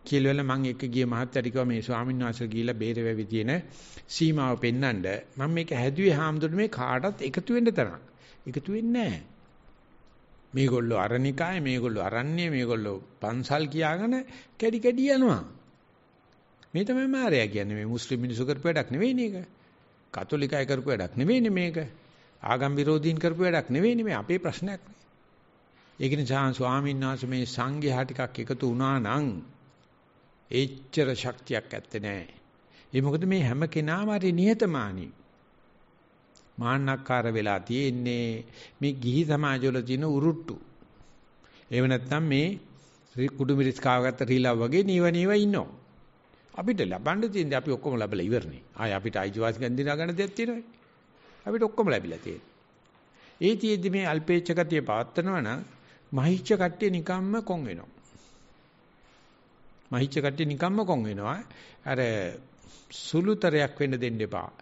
කියලා වෙල මම එක්ක ගිය මහත්තයාට කිව්වා මේ ස්වාමීන් වහන්සේ ගිහිලා බේරෙවි තියෙන සීමාව පෙන්වන්න මම මේක හැදුවේ හාමුදුරුවෝ මේ කාටවත් එකතු වෙන්න තරම්. එකතු වෙන්නේ නැහැ. මේගොල්ලෝ අරනිකාය මේගොල්ලෝ අරන්නේ මේගොල්ලෝ පන්සල් කියාගෙන කැඩි කැඩි යනවා. මේ තමයි මායя කියන්නේ මේ මුස්ලිම් මිනිස්සු කරපු වැඩක් නෙවෙයිනේ ඒක. කතෝලිකය කරපු වැඩක් නෙවෙයිනේ මේක. ආගම් විරෝධීන් කරපු වැඩක් නෙවෙයිනේ මේ අපේ ප්‍රශ්නයක්. ඒක නිසා ස්වාමීන් වහන්සේ මේ සංඝයා ටිකක් එකතු වුණා නම් එච්චර ශක්තියක් ඇත්තේ නැහැ. ඒ මොකද මේ හැම කෙනාම හරි නිහතමානී. මාන්නක්කාර වෙලා තියෙන්නේ මේ ගිහි සමාජවල තියෙන උරුට්ටු. එහෙම නැත්නම් මේ කුඩු මිරිස් කාවගත්ත රීලා වගේ නීව නීව ඉන්නවා. අපිට ලබන්න තියෙන්නේ අපි ඔක්කොම ලැබලා ඉවරනේ. ආය අපිට අයිතිවාසිකම් දිනා ගන්න දෙයක් තියෙනවනේ. අපිට ඔක්කොම ලැබිලා තියෙනවා. ඒ තියෙද්දි මේ අල්පේච්ඡ ගතිය පවත්නවා නම් මහිච්ඡ කට්ටිය නිකම්ම කොන් වෙනවා. මහිච්ඡ කට්ටිය නිකම්ම කොන් වෙනවා. අර සුළුතරයක් වෙන්න දෙන්න එපා.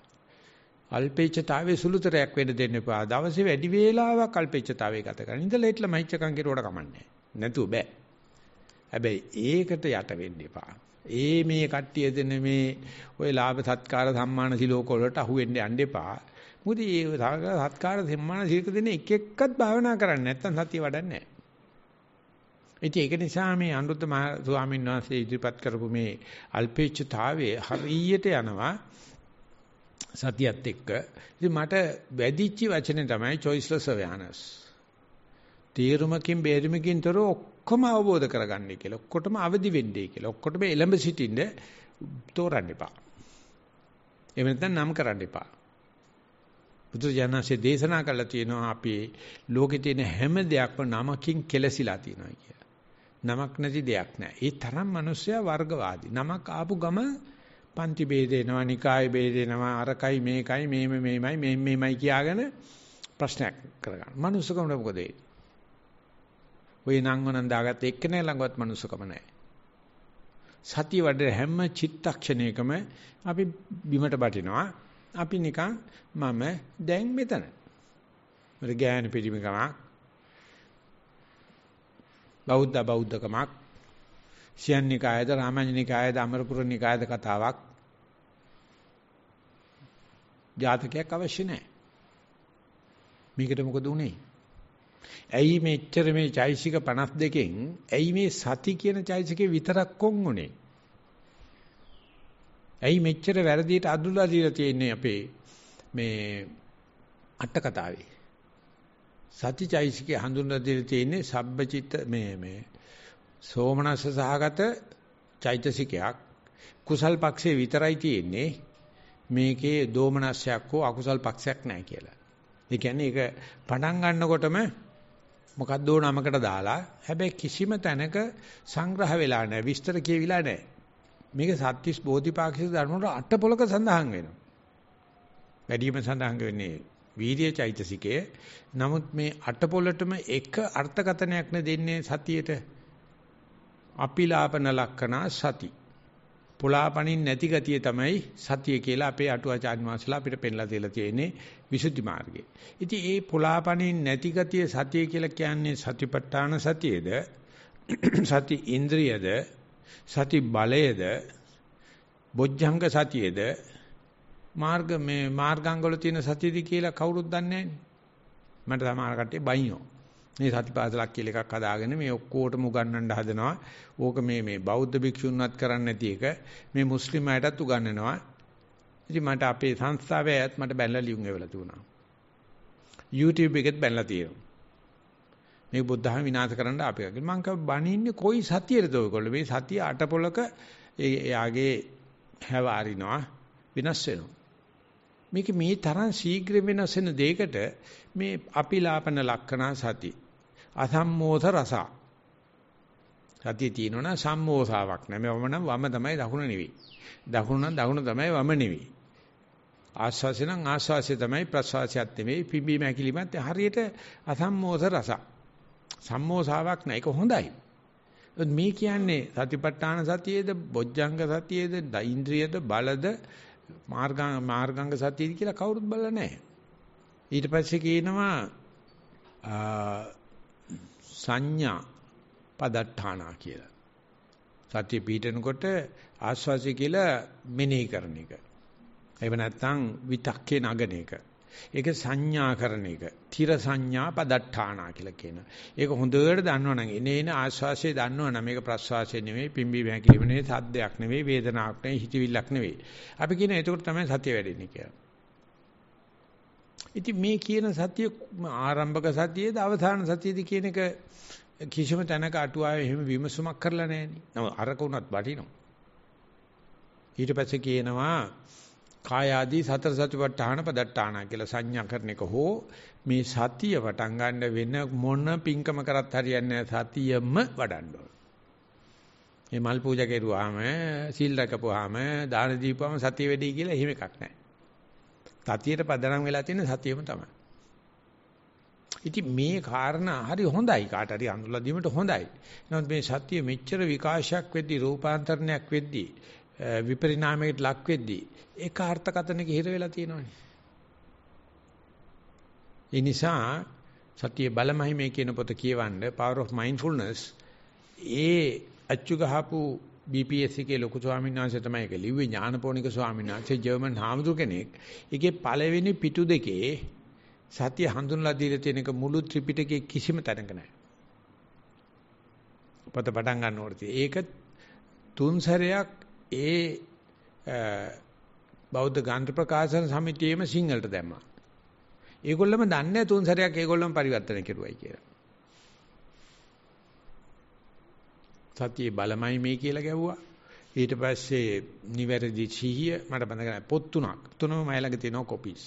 අල්පේච්ඡතාවයේ සුළුතරයක් වෙන්න දෙන්න එපා. දවසේ වැඩි වේලාවක් අල්පේච්ඡතාවයේ ගත කරන්න. ඉඳලා ඊටලා මහිච්ඡකම් කෙරුවට කමන්නේ නැතුව බෑ. හැබැයි ඒකට යට වෙන්න එපා. ඒ මේ කට්ටිය දෙන මේ ওই ලාභ සත්කාර සම්මාන සිලෝක වලට අහු වෙන්න යන්න එපා. මොකද මේ සත්කාර සම්මාන සිලෝක දෙන එක එක්කත් භාවනා කරන්නේ නැත්නම් සතිය වඩන්නේ නැහැ. ඒක නිසා මේ අනුරුද්ධ ස්වාමීන් වහන්සේ ඉදිරිපත් කරපු මේ අල්පේච්ඡතාවයේ හරියට යනවා සතියත් එක්ක. ඉතින් මට වැදිච්ච වචනේ තමයි choiceless awareness. තීරුමකින් බේරුමකින් තොර ඔක්කොම අවබෝධ කරගන්නයි කියලා. ඔක්කොටම අවදි වෙන්නයි කියලා. ඔක්කොටම එළඹ සිටින්න තෝරන්න එපා. එහෙම නැත්නම් නම් කරන්න එපා. බුදුජානසේ දේශනා කළා තියෙනවා අපි ලෝකේ තියෙන හැම දෙයක්ම නමකින් කෙලසිලා තියෙනවා කියලා. නමක් නැති දෙයක් නැහැ. ඒ තරම් මිනිස්සයා වර්ගවාදී. නමක් ආපු ගම පන්ති ભેදේනවා, නිකාය ભેදේනවා, අරකයි මේකයි මේම මේමයි මේම මේමයි කියාගෙන ප්‍රශ්නයක් කරගන්න. මනුස්සකමද මොකද වෙන්නේ? ඔය නංගනන් දාගත්ත එක්කෙනා ළඟවත් මනුස්සකම නැහැ. සතිය වඩ හැම චිත්තක්ෂණයකම අපි බිමට බටිනවා. අපි නිකන් මම දැන් මෙතන. මර ගෑන පිළිමකමක් බෞද්ධ බෞද්ධකමක් ශියන්නිකායද රාමඤ්ඤනිකායද අමරපුරනිකායද කතාවක් ජාතකයක් අවශ්‍ය නැහැ. මේකට මොකද උනේ? ඇයි මෙච්චර මේ චෛසික 52කින් ඇයි මේ සති කියන චෛසිකේ විතරක් කොන් උනේ? ඇයි මෙච්චර වැරදියට අඳුලා දීලා තියෙන්නේ අපේ මේ අට කතාවේ? සති චෛසිකේ හඳුන්වලා දීලා තියෙන්නේ සබ්බචිත්ත මේ මේ සෝමනස්ස සහගත චෛතසිකයක් කුසල් පක්ෂේ විතරයි තියෙන්නේ මේකේ දෝමනස්සයක් හෝ අකුසල් පක්ෂයක් නැහැ කියලා. ඒ කියන්නේ ඒක පටන් ගන්නකොටම මොකක්ද ඕන නමකට දාලා හැබැයි කිසිම තැනක සංග්‍රහ වෙලා නැහැ විස්තර කියවිලා නැහැ. මේක සත්‍තිස් බෝධිපාක්ෂික ධර්ම වල අටපොලක සඳහන් වෙනවා. වැඩිම සඳහන් වෙන්නේ වීර්ය චෛතසිකය. නමුත් මේ අටපොලටම එක අර්ථකතනයක් නෙ දෙන්නේ සතියේට අපිලාපන ලක්කනා සති. පුලාපණින් නැති ගතිය තමයි සතිය කියලා අපේ අටුවාචාන් වහන්සලා අපිට පෙන්ලා දෙලා තියෙන්නේ විසුද්ධි මාර්ගයේ. ඉතින් මේ පුලාපණින් නැති ගතිය සතිය කියලා කියන්නේ සතිපට්ඨාන සතියේද සති ඉන්ද්‍රියද සති බලයේද බොජ්ජංග සතියේද මාර්ග මේ මාර්ගාංග වල තියෙන සතියද කියලා කවුරුත් දන්නේ නැහැ. මට සමහර කට්ටිය බයින්ෝ. මේ සතිපාසලක් කියලා එකක් හදාගෙන මේ ඔක්කොටම උගන්වන්න හදනවා. ඕක මේ මේ බෞද්ධ භික්ෂුන්වත් කරන්නේ නැති එක මේ මුස්ලිම් අයටත් උගන්වනවා. ඉතින් මට අපේ සංස්ථාවේ ඇයත් මට බැනලා ලියුම් එවලා තිබුණා. YouTube එකෙත් බැනලා තියෙනවා. මේ බුද්ධහම විනාශ කරන්න අපේ කගේ. මං කව බණින්නේ කොයි සතියේද ඔයගොල්ලෝ? මේ සතිය අටපොලක එයාගේ හැවාරිනවා විනාශ වෙනවා. මේක මේ තරම් ශීඝ්‍ර වෙනස් වෙන දෙයකට මේ අපිලාපන ලක්ෂණ සති අසම්මෝධ රස. සතිය තියෙනවා සම්මෝධාවක් නෑ. වම නම් වම තමයි දකුණ නෙවෙයි. දකුණ නම් දකුණ තමයි වම නෙවෙයි. ආස්වාසය නම් ආස්වාසය තමයි ප්‍රස්වාසයත් නෙවෙයි. පිඹීම ඇකිලිමත් හරියට අසම්මෝධ රස. සම්මෝධාවක් නෑ. ඒක හොඳයි. මේ කියන්නේ සතිපට්ඨාන සතියේද බොජ්ජංග සතියේද ඉන්ද්‍රියද බලද මාර්ගාංග මාර්ගාංග සතියද කියලා කවුරුත් බලලා නැහැ. ඊට පස්සේ කියනවා සංඥා පදට්ඨානා කියලා. සත්‍ය පිහිටනකොට ආස්වාසිය කියලා මෙනෙහි කරන එක. එහෙම නැත්නම් විතක්කේ නගන එක. ඒක සංඥා කරන එක. තිර සංඥා පදට්ඨානා කියලා කියනවා. ඒක හොඳට දන්නවනම් එනේන ආස්වාසිය දන්නවනම් මේක ප්‍රස්වාසය නෙවෙයි, පිම්බි බැකිලිම නෙවෙයි, සද්දයක් නෙවෙයි, වේදනාවක් නෙවෙයි, හිතවිල්ලක් නෙවෙයි. අපි කියන එතකොට තමයි සත්‍ය වැඩෙන්නේ කියලා. ඉතින් මේ කියන සතිය ආරම්භක සතියේද අවසාන සතියේද කියන එක කිසිම තැනක අටුවාවේ එහෙම විමසුමක් කරලා නැහෙනේ. නම අරක උනත් වටිනවා. ඊට පස්සේ කියනවා කාය ආදී සතර සතිපට්ඨාන පදට්ඨාන කියලා සංඥා කරන එක හෝ මේ සතිය පටන් ගන්න වෙන මොන පිංකම කරත් හරියන්නේ සතියම වඩන්න ඕන. මේ මල් පූජා කෙරුවාම, සීල් රැකපුවාම, දාන දීපුවාම සතිය වැඩි කියලා එහෙම එකක් නැහැ. සතියට පදනම් වෙලා තියෙන සතියම තමයි. ඉතින් මේ කාරණා හරි හොඳයි කාට හරි අඳුරලා දීමට හොඳයි. නමුත් මේ සත්‍ය මෙච්චර විකාශයක් වෙද්දී රූපාන්තරණයක් වෙද්දී විපරිණාමයකට ලක් වෙද්දී ඒක අර්ථකතනක හිර වෙලා තියෙනවනේ. ඒ නිසා සතිය බලමහිමේ කියන පොත කියවන්න Power of Mindfulness ඒ අච්චු ගහපු BPS එකේ ලොකු ස්වාමීන් වහන්සේ තමයි ඒක ලිව්වේ ඥානපෝනික ස්වාමීන් වහන්සේ ජර්මන් හාමුදුර කෙනෙක්. ඒකේ පළවෙනි පිටු දෙකේ සත්‍ය හඳුන්ලා දීලා තියෙන එක මුළු ත්‍රිපිටකයේ කිසිම තැනක නැහැ. පොත පටන් ගන්නකොට ඒක තුන් සැරයක් ඒ බෞද්ධ ගාන්ධ ප්‍රකාශන සමිතියේම සිංහලට දැම්මා. ඒගොල්ලම දන්නේ තුන් සැරයක් ඒගොල්ලම පරිවර්තනය කෙරුවයි කියලා. සතියේ බලමයි මේ කියලා ගැව්වා. ඊට පස්සේ නිවැරදි සිහිය මට බඳගෙන පොත් තුනක්. තුනම මයි ළඟ තියෙනවා කොපිස්.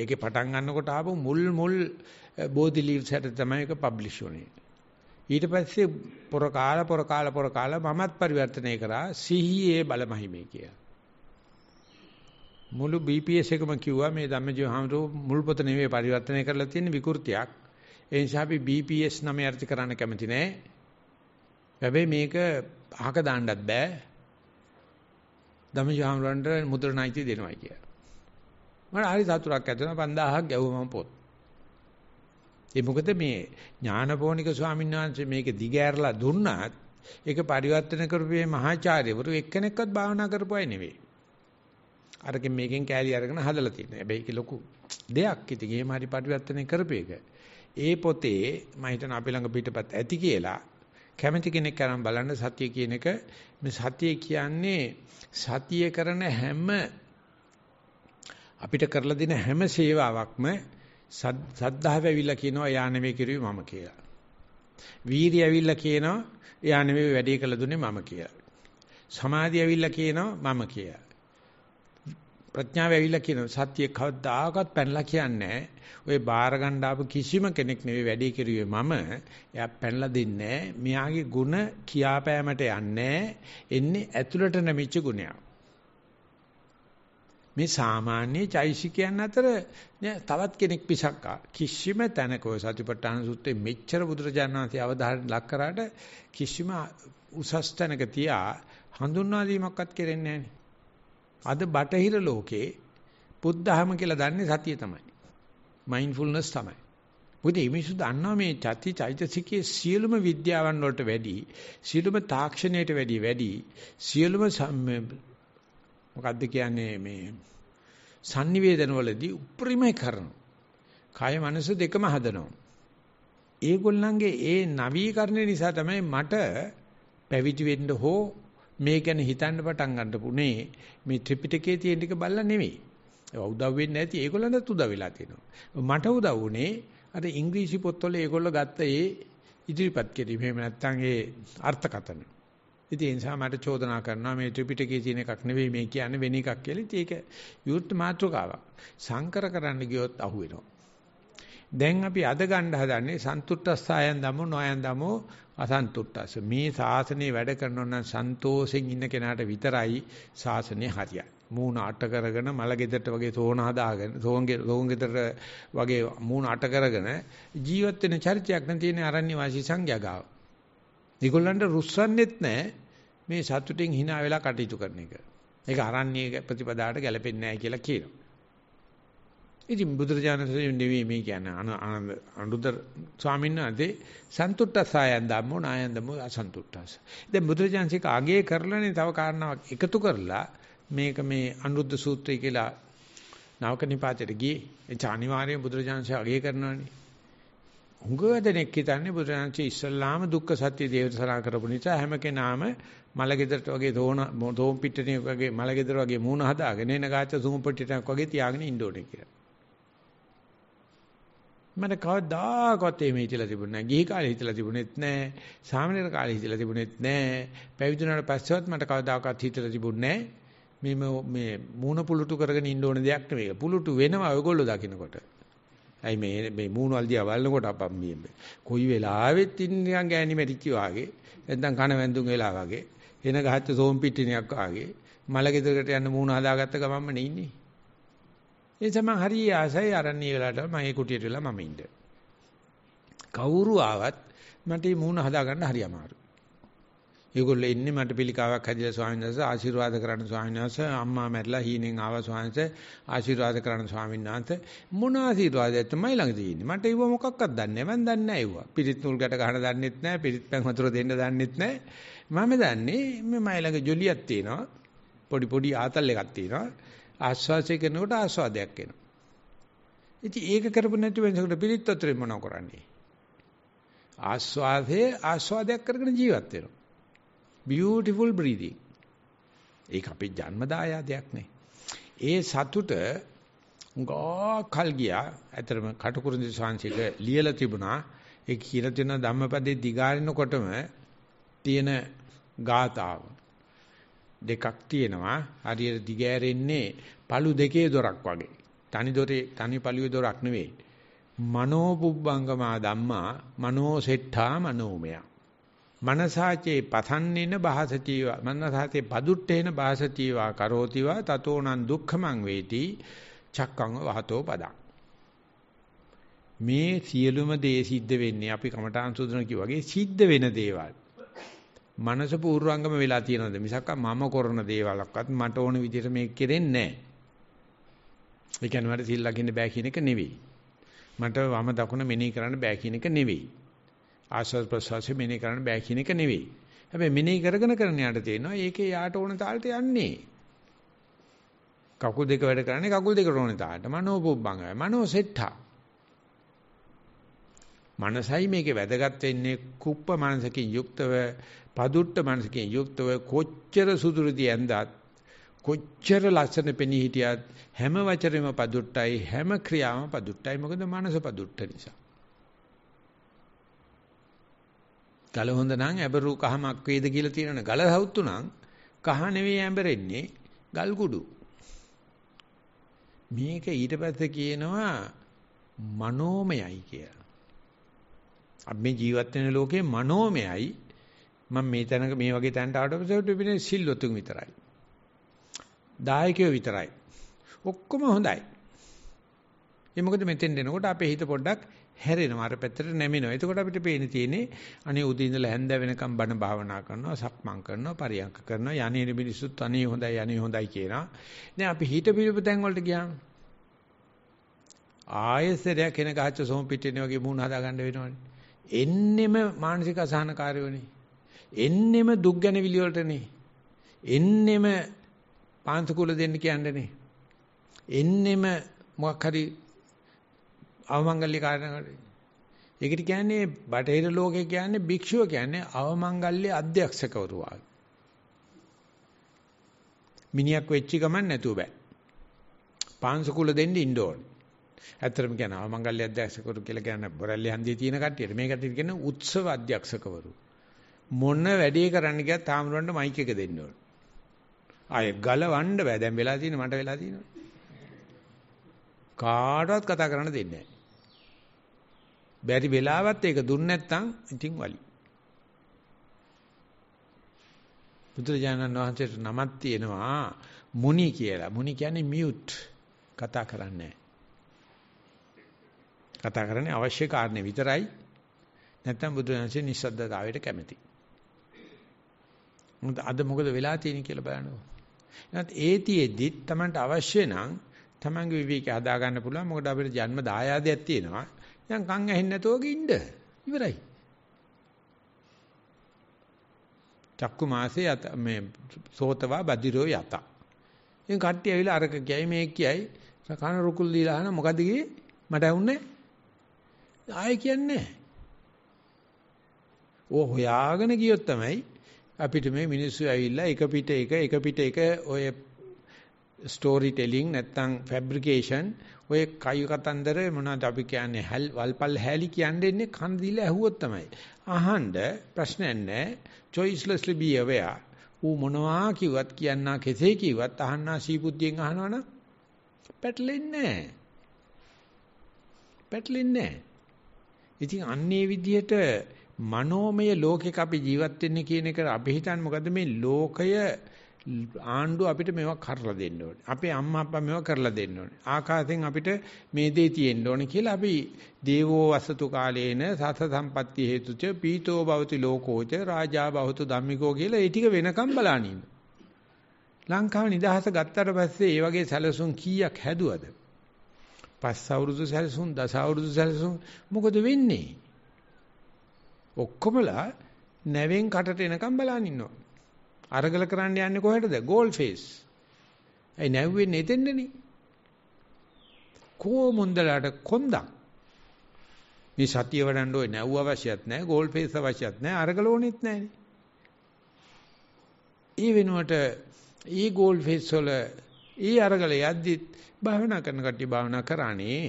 ඒකේ පටන් ගන්නකොට ආපු මුල් මුල් බෝධි ලීව්ස් හැට තමයි ඒක පබ්ලිෂ් වුනේ. ඊට පස්සේ පොර කාල පොර කාල පොර කාල මමත් පරිවර්තනය කරා සිහියේ බලමහිමේ කියලා. මුළු BPS එකම කිව්වා මේ ධම්මජීව හාමුදුරුවෝ මුල් පොත නෙවෙයි පරිවර්තනය කරලා තියෙන විකෘතියක්. ඒ නිසා අපි BPS නම යර්ථ කරන්න කැමති නෑ. හැබැයි මේක අහක දාන්නත් බෑ. දමජාමරන්ට මුද්‍රණයිති දෙනවා කියලා. මට හරි සතුටක් ඇති වෙනවා 5000ක් ගැව්වම පොත්. ඒ මොකද මේ ඥානපෝනික ස්වාමීන් වහන්සේ මේක දිගෑරලා දුන්නත් ඒක පරිවර්තන කරපු මේ මහාචාර්යවරු එක්කෙනෙක්වත් භාවනා කරපුවයි නෙවෙයි. අරකින් මේකෙන් කෑලි අරගෙන හදලා තියෙනවා. හැබැයි ඒක ලොකු දෙයක්. ඉතින් එහෙම හරි පරිවර්තනය කරපේක. ඒ පොතේ මම හිතන අපි ළඟ පිටපත් ඇති කියලා කැමති කෙනෙක් අරන් බලන්න සතිය කියන එක මේ සතිය කියන්නේ සතිය කරන හැම අපිට කරලා දෙන හැම සේවාවක්ම සද්ධාව ඇවිල්ලා කියනවා යා නෙවෙයි කිරුවේ මම කියලා. වීරිය ඇවිල්ලා කියනවා යා නෙවෙයි වැඩේ කළ දුන්නේ මම කියලා. සමාධිය ඇවිල්ලා කියනවා මම කියලා. ප්‍රඥාව ඇවිල්ලා කියනවා සත්‍ය කවදාකවත් පැනලා කියන්නේ ඔය බාර ගන්න ආපු කිසිම කෙනෙක් නෙවෙයි වැඩේ කෙරුවේ මම. එයා පැනලා දෙන්නේ මෙයාගේ ಗುಣ කියාපෑමට යන්නේ එන්නේ ඇතුළට නැමිච්ච ගුණයක්. මේ සාමාන්‍ය චෛසිකයන් අතර තවත් කෙනෙක් පිසක් කිසිම තැනක ඔය සතිපට්ඨාන සූත්‍රයේ මෙච්චර බුදුරජාණන් වහන්සේ අවධාරණ ලක් කරාට කිසිම උසස් තැනක තියා හඳුන්වා දීමක්වත් කෙරෙන්නේ නැහැ. අද බටහිර ලෝකේ බුද්ධහම කියලා දන්නේ සතිය තමයි. මයින්ඩ්ෆුල්නස් තමයි. මොකද මේසු දන්නවා මේ චති චෛතසිකයේ සියලුම විද්‍යාවන් වලට වැඩි, සියලුම තාක්ෂණයට වැඩි වැඩි, සියලුම මොකද්ද කියන්නේ මේ sannivedana වලදී උපරිම කරන. කය මනස දෙකම හදනවා. ඒගොල්ලන්ගේ ඒ නවීකරණය නිසා තමයි මට පැවිදි වෙන්න හෝ මේ ගැන හිතන්න පටන් ගන්න පුනේ මේ ත්‍රිපිටකයේ තියෙන එක බල්ලා නෙවෙයි. ඒ උදව් වෙන්නේ නැති ඒගොල්ලන්ටත් උදව් වෙලා තියෙනවා. මට උදව් වුණේ අර ඉංග්‍රීසි පොත්වල ඒගොල්ලෝ ගත්ත ඒ ඉදිරිපත් කිරීම. එහෙම නැත්නම් ඒ අර්ථකථන. ඉතින් ඒ නිසා මට චෝදනා කරනවා මේ ත්‍රිපිටකයේ තියෙන එකක් නෙවෙයි මේ කියන්නේ වෙන එකක් කියලා. ඉතින් ඒක විරුද්ධ මාතෘකාවක්. සංකර කරන්න ගියොත් අහුවෙනවා. දැන් අපි අද ගන්න හදන්නේ සන්තුට්ඨ සායන් දමෝ නොයන් දමෝ අසන්තුට්ටස මේ ශාසනේ වැඩ කරනවා නම් සන්තෝෂෙන් ඉන්න කෙනාට විතරයි ශාසනේ හරියන්නේ. මූණ අට කරගෙන මල ගෙදරට වගේ තෝණ හදාගෙන තෝන්ගේ තෝන් ගෙදර වගේ මූණ අට කරගෙන ජීවත් වෙන චරිතයක් නම් තියෙන අරණ්‍ය වාසී සංඝයා ගාව. ඒගොල්ලන්ට රුස්සන්නේත් නැහැ මේ සතුටින් hina වෙලා කටයුතු කරන එක. ඒක අරණ්‍ය ප්‍රතිපදාවට ගැලපෙන්නේ නැහැ කියලා කියනවා. ඉතින් බුදුරජාණන් වහන්සේ නෙවෙයි මේ කියන්නේ ආනන්ද අනුරුද්ධ ස්වාමීන් වහන්සේ සන්තුට්ඨසයන් ධම්මෝ නායන් ධම්මෝ අසන්තුට්ඨස. දැන් බුදුරජාණන්සේක අගය කරලානේ තව කාරණාවක් එකතු කරලා මේක මේ අනුරුද්ධ සූත්‍රය කියලා නවක නිපාතයට ගියේ. ඒ අනිවාර්යයෙන් බුදුරජාණන්සේ අගය කරනවානේ. හුඟ දෙනෙක් හිතන්නේ බුදුරජාණන්සේ ඉස්සල්ලාම දුක්ඛ සත්‍ය දේවසනා කරපු නිසා හැම කෙනාම මල ගෙදරට වගේ තෝන තෝම් පිටණියක් වගේ මල ගෙදර වගේ මූණ හදාගෙන එන ගාච්ඡ සූම් පිටණියක් වගේ තියාගෙන ඉන්න ඕනේ කියලා. මට කවදාකවත් එහෙම හිතලා තිබුණේ නැහැ. ගිහි කාලේ හිතලා තිබුණෙත් නැහැ. සාමාන්‍ය කාලේ හිතලා තිබුණෙත් නැහැ. පැවිදුණාට පස්සෙවත් මට කවදාකවත් හිතලා තිබුණේ නැහැ. මේ මේ මූණ පුලුටු කරගෙන ඉන්න ඕන දෙයක් නෙවෙයි. පුලුටු වෙනවා ඔයගොල්ලෝ දකින්නකොට. අයි මේ මේ මූණවල දිහා බලනකොට අපම් මේ කොයි වෙලාවෙත් ඉන්නියන් ගෑණි මෙරිච්ච වාගේ නැත්නම් කන වැන්දුන් වෙලා වගේ එන ගහච්ච සෝම් පිටිනියක් වාගේ මල ගෙදරකට යන්න මූණ හදාගත්ත ගමන්ම නේ ඉන්නේ. ඒ තමයි හරිය ආසයි ආරණ්‍ය වෙලාවට මම ඒ කුටියට වෙලා මම ඉන්න. කවුරු ආවත් මට මේ මූණ හදාගන්න හරි අමාරුයි. ඒගොල්ලෝ ඉන්නේ මට පිළිකාවක් හැදිලා ස්වාමීන් වහන්සේ ආශිර්වාද කරන්න ස්වාමීන් වහන්සේ අම්මා මැරිලා හීනෙන් ආවා ස්වාමීන් වහන්සේ ආශිර්වාද කරන්න ස්වාමීන් වහන්සේ මොන ආශිර්වාදයක් තමයි ළඟදී ඉන්නේ මට ඒව මොකක්වත් දන්නේ නැහැ මම දන්නේ නැහැ ඒව පිරිත් නූල් ගැට ගන්න දන්නෙත් නැහැ පිරිත් පැන් වතුර දෙන්න දන්නෙත් නැහැ මම දන්නේ මේ මයි ළඟ ජොලියක් තියෙනවා පොඩි පොඩි ආතල් එකක් තියෙනවා ආස්වාසය කරනකොට ආස්වාදයක් එනවා. ඉතින් ඒක කරපු නැති වෙනසකට පිළිත් අතරේ මොනව කරන්නේ? ආස්වාදයේ ආස්වාදයක් කරගෙන ජීවත් වෙනවා. beautiful breathing. ඒක අපේ ජන්මදායාදයක් නේ. ඒ සතුට උගා කල් ගියා. ඇතරම කටුකුරුන්දි සාංශික ලියලා තිබුණා. ඒ කියලා තියෙන ධම්මපදයේ දිගාරිනකොටම තියෙන ගාතාව. දෙකක් තියෙනවා. හරියට දිගෑරෙන්නේ පළු දෙකේ දොරක් වගේ. තනි දොරේ තනි පළුවේ දොරක් නෙවෙයි. මනෝ පුබ්බංගමා ධම්මා මනෝ සෙට්ඨා මනෝමය. මනසාචේ පතන්නේන භාසතිවා මනසාචේ පදුට්ඨේන භාසතිවා කරෝතිවා තතෝනං දුක්ඛමං වේති චක්කං වහතෝ පදං. මේ සියලුම දේ සිද්ධ වෙන්නේ අපි කමඨාන් සුදුන කිව්වාගේ සිද්ධ වෙන දේවල්. මනස පූර්වංගම වෙලා තියෙනවද මිසක් මම කරන දේවල්ක්වත් මට ඕන විදිහට මේක කෙරෙන්නේ නැහැ. ඒ කියන්නේ මට සිල් ලකින්න බෑ කියන එක නෙවෙයි. මට වම දකුණ මෙනෙහි කරන්න බෑ කියන එක නෙවෙයි. ආස්වාද ප්‍රසවාසය මෙනෙහි කරන්න බෑ කියන එක නෙවෙයි. හැබැයි මෙනෙහි කරගෙන කරන යාට තේනවා ඒකේ යාට ඕන තාලට යන්නේ. කකුල් දෙක වැඩ කරන්නේ කකුල් දෙකට ඕන තාලට. මනෝ පුබ්බංගය. මනෝ සෙට්ඨා. මනසයි මේකේ වැදගත් වෙන්නේ කුප්ප මනසකින් යුක්තව පදුට්ට මනසකින් යුක්තව කොච්චර සුදුරුදි ඇඳත් කොච්චර ලස්සන පෙනී හිටියත් හැම වචරෙම පදුට්ටයි හැම ක්‍රියාවම පදුට්ටයි මොකද මනස පදුට්ට නිසා. ගල හොඳ නම් ඇබරු කහමක් වේද කියලා තියෙනවනේ ගල හවුතු නම් කහ නෙවෙයි ඇඹරෙන්නේ ගල් කුඩු. මේක ඊට පස්සේ කියනවා මනෝමයයි කියලා. අපි මේ ජීවත් වෙන ලෝකේ මනෝමයයි මම මේ තැනක මේ වගේ තැනට ආවට පස්සේ තිබෙන්නේ සිල්වතුන් විතරයි. දායකයෝ විතරයි. ඔක්කොම හොඳයි. ඒ මොකද මෙතෙන් දෙනකොට අපේ හිත පොඩ්ඩක් හැරෙනවා අර පැත්තට නැමෙනවා. එතකොට අපිට පේන තියෙන්නේ අනේ උදේ ඉඳලා හැන්ද වෙනකම් බණ භාවනා කරනවා, සක්මන් කරනවා, පරියන්ක කරනවා. යන්නේ මිනිස්සුත් අනේ හොඳයි, අනේ හොඳයි කියනවා. දැන් අපි හිත පිළිපු තැන් වලට ගියාම ආයෙසරයක් එන ගහච්ච සොම් පිටිනේ වගේ මූණ හදාගන්න වෙනවනේ. එන්නෙම මානසික අසහනකාරයෝනේ. එන්නෙම දුක් ගැන විලියවලටනේ. එන්නෙම පාන්තිකුල දෙන්න කියන්නේනේ. එන්නෙම මොකක් හරි අවමංගල්‍ය කාරණාකට. ඒකට කියන්නේ බටහිර ලෝකේ කියන්නේ භික්ෂුව කියන්නේ අවමංගල්‍ය අධ්‍යක්ෂකවරු වගේ. මිනිහක් වෙච්ච ගමන් නැතුව බෑ. පාන්සිකුල දෙන්න ඉන්න ඕනේ. ඇත්තටම කියනවා මංගල්‍ය අධ්‍යක්ෂකවරු කියලා කියන්නේ බොරැල්ලේ හන්දියේ තියෙන කට්ටියට. මේකට කියන්නේ උත්සව අධ්‍යක්ෂකවරු. මොන වැඩේ කරන්න ගියත් තාමරන්න මයික් එක දෙන්න ඕන. ආයේ ගලවන්න බෑ. දැන් වෙලා තියෙන්නේ මට වෙලා තියෙනවා. කාටවත් කතා කරන්න දෙන්නේ බැරි වෙලාවත් ඒක දුන්නේ නැත්නම් ඉතින් වලි. බුදුරජාණන් වහන්සේට නමක් තියෙනවා මුනි කියලා. මුනි කියන්නේ මියුට්. කතා කරන්නේ කතා කරන්නේ අවශ්‍ය කාරණේ විතරයි. නැත්තම් බුදුරජාණන්සේ නිස්සද්දතාවයට කැමති. අද මොකද වෙලා තියෙන්නේ කියලා බලනවා. එහෙනම් ඒතිෙදි තමන්ට අවශ්‍ය නම් තමන්ගේ විවේකී හදා ගන්න පුළුවන්. මොකද අපිට ජන්ම දායාදයක් තියෙනවා. දැන් කන් ඇහෙන්නේ නැතෝක ඉන්න. ඉවරයි. චක්කු මාසේ යත මේ සෝතවා බදිරෝ යත. ඉතින් කට්ටිය ඇවිල්ලා අරක කියයි මේක කියයි කන රුකුල් දීලා අහන මොකද ගියේ මට ඇහුන්නේ ආයෙ කියන්නේ ඕ හොයාගෙන ගියොත් තමයි අපිට මේ මිනිස්සු ඇවිල්ලා එක පිට එක එක පිට එක ඔය ස්ටෝරි ටෙලිං නැත්නම් ෆැබ්‍රිකේෂන් ඔය කයි කතන්දර මොනවද අපි කියන්නේ හැල් වල්පල් හැලි කියන්නේ ඉන්නේ කන් දීලා ඇහුවොත් තමයි. අහන්න ප්‍රශ්නයක් නැහැ. choicelessly be aware. ඌ මොනවා කිව්වත් කියන්නා කෙසේ කිව්වත් අහන්නා සීබුද්ධියෙන් අහනවනම් පැටලෙන්නේ නැහැ. පැටලෙන්නේ නැහැ. ඉතින් අන්නේ විදිහට මනෝමය ලෝකයක අපි ජීවත් වෙන්නේ කියන එක අපි හිතන්නේ මොකද මේ ලෝකය ආණ්ඩුව අපිට මේවා කරලා දෙන්න ඕනේ. අපේ අම්මා අප්පා මේවා කරලා දෙන්න ඕනේ. ආකාශයෙන් අපිට මේ දේ තියෙන්න ඕනේ කියලා අපි දේවෝ වසතු කාලේන සස සම්පත්‍ති හේතුච පීතෝ භවති ලෝකෝච රාජා භවතු ධම්මිකෝ කියලා ඒ ටික වෙනකම් බලනින්න. ලංකාව නිදහස ගත්තට පස්සේ ඒ වගේ සැලසුම් කීයක් හැදුවද? පස් අවුරුදු සැලසුම් දස අවුරුදු සැලසුම් මොකද වෙන්නේ ඔක්කොමලා නැවෙන් කටට එනකම් බලන් ඉන්නවා අරගල කරන්න යන්නේ කොහෙටද ගෝල් ෆේස් ඒ නැව්වෙන්නේ එතෙන්දනේ කෝ මොන්දලට කොන්දක් මේ සතිය වඩන්න ඕනේ නැව් අවශ්‍යත් නැහැ ගෝල් ෆේස් අවශ්‍යත් නැහැ අරගල ඕනෙත් නැහැනේ ඒ වෙනුවට ඊ ගෝල් ෆේස් වල ඊ අරගල යද්දිත් භාවනා කරන කට්ටිය භාවනා කරානේ.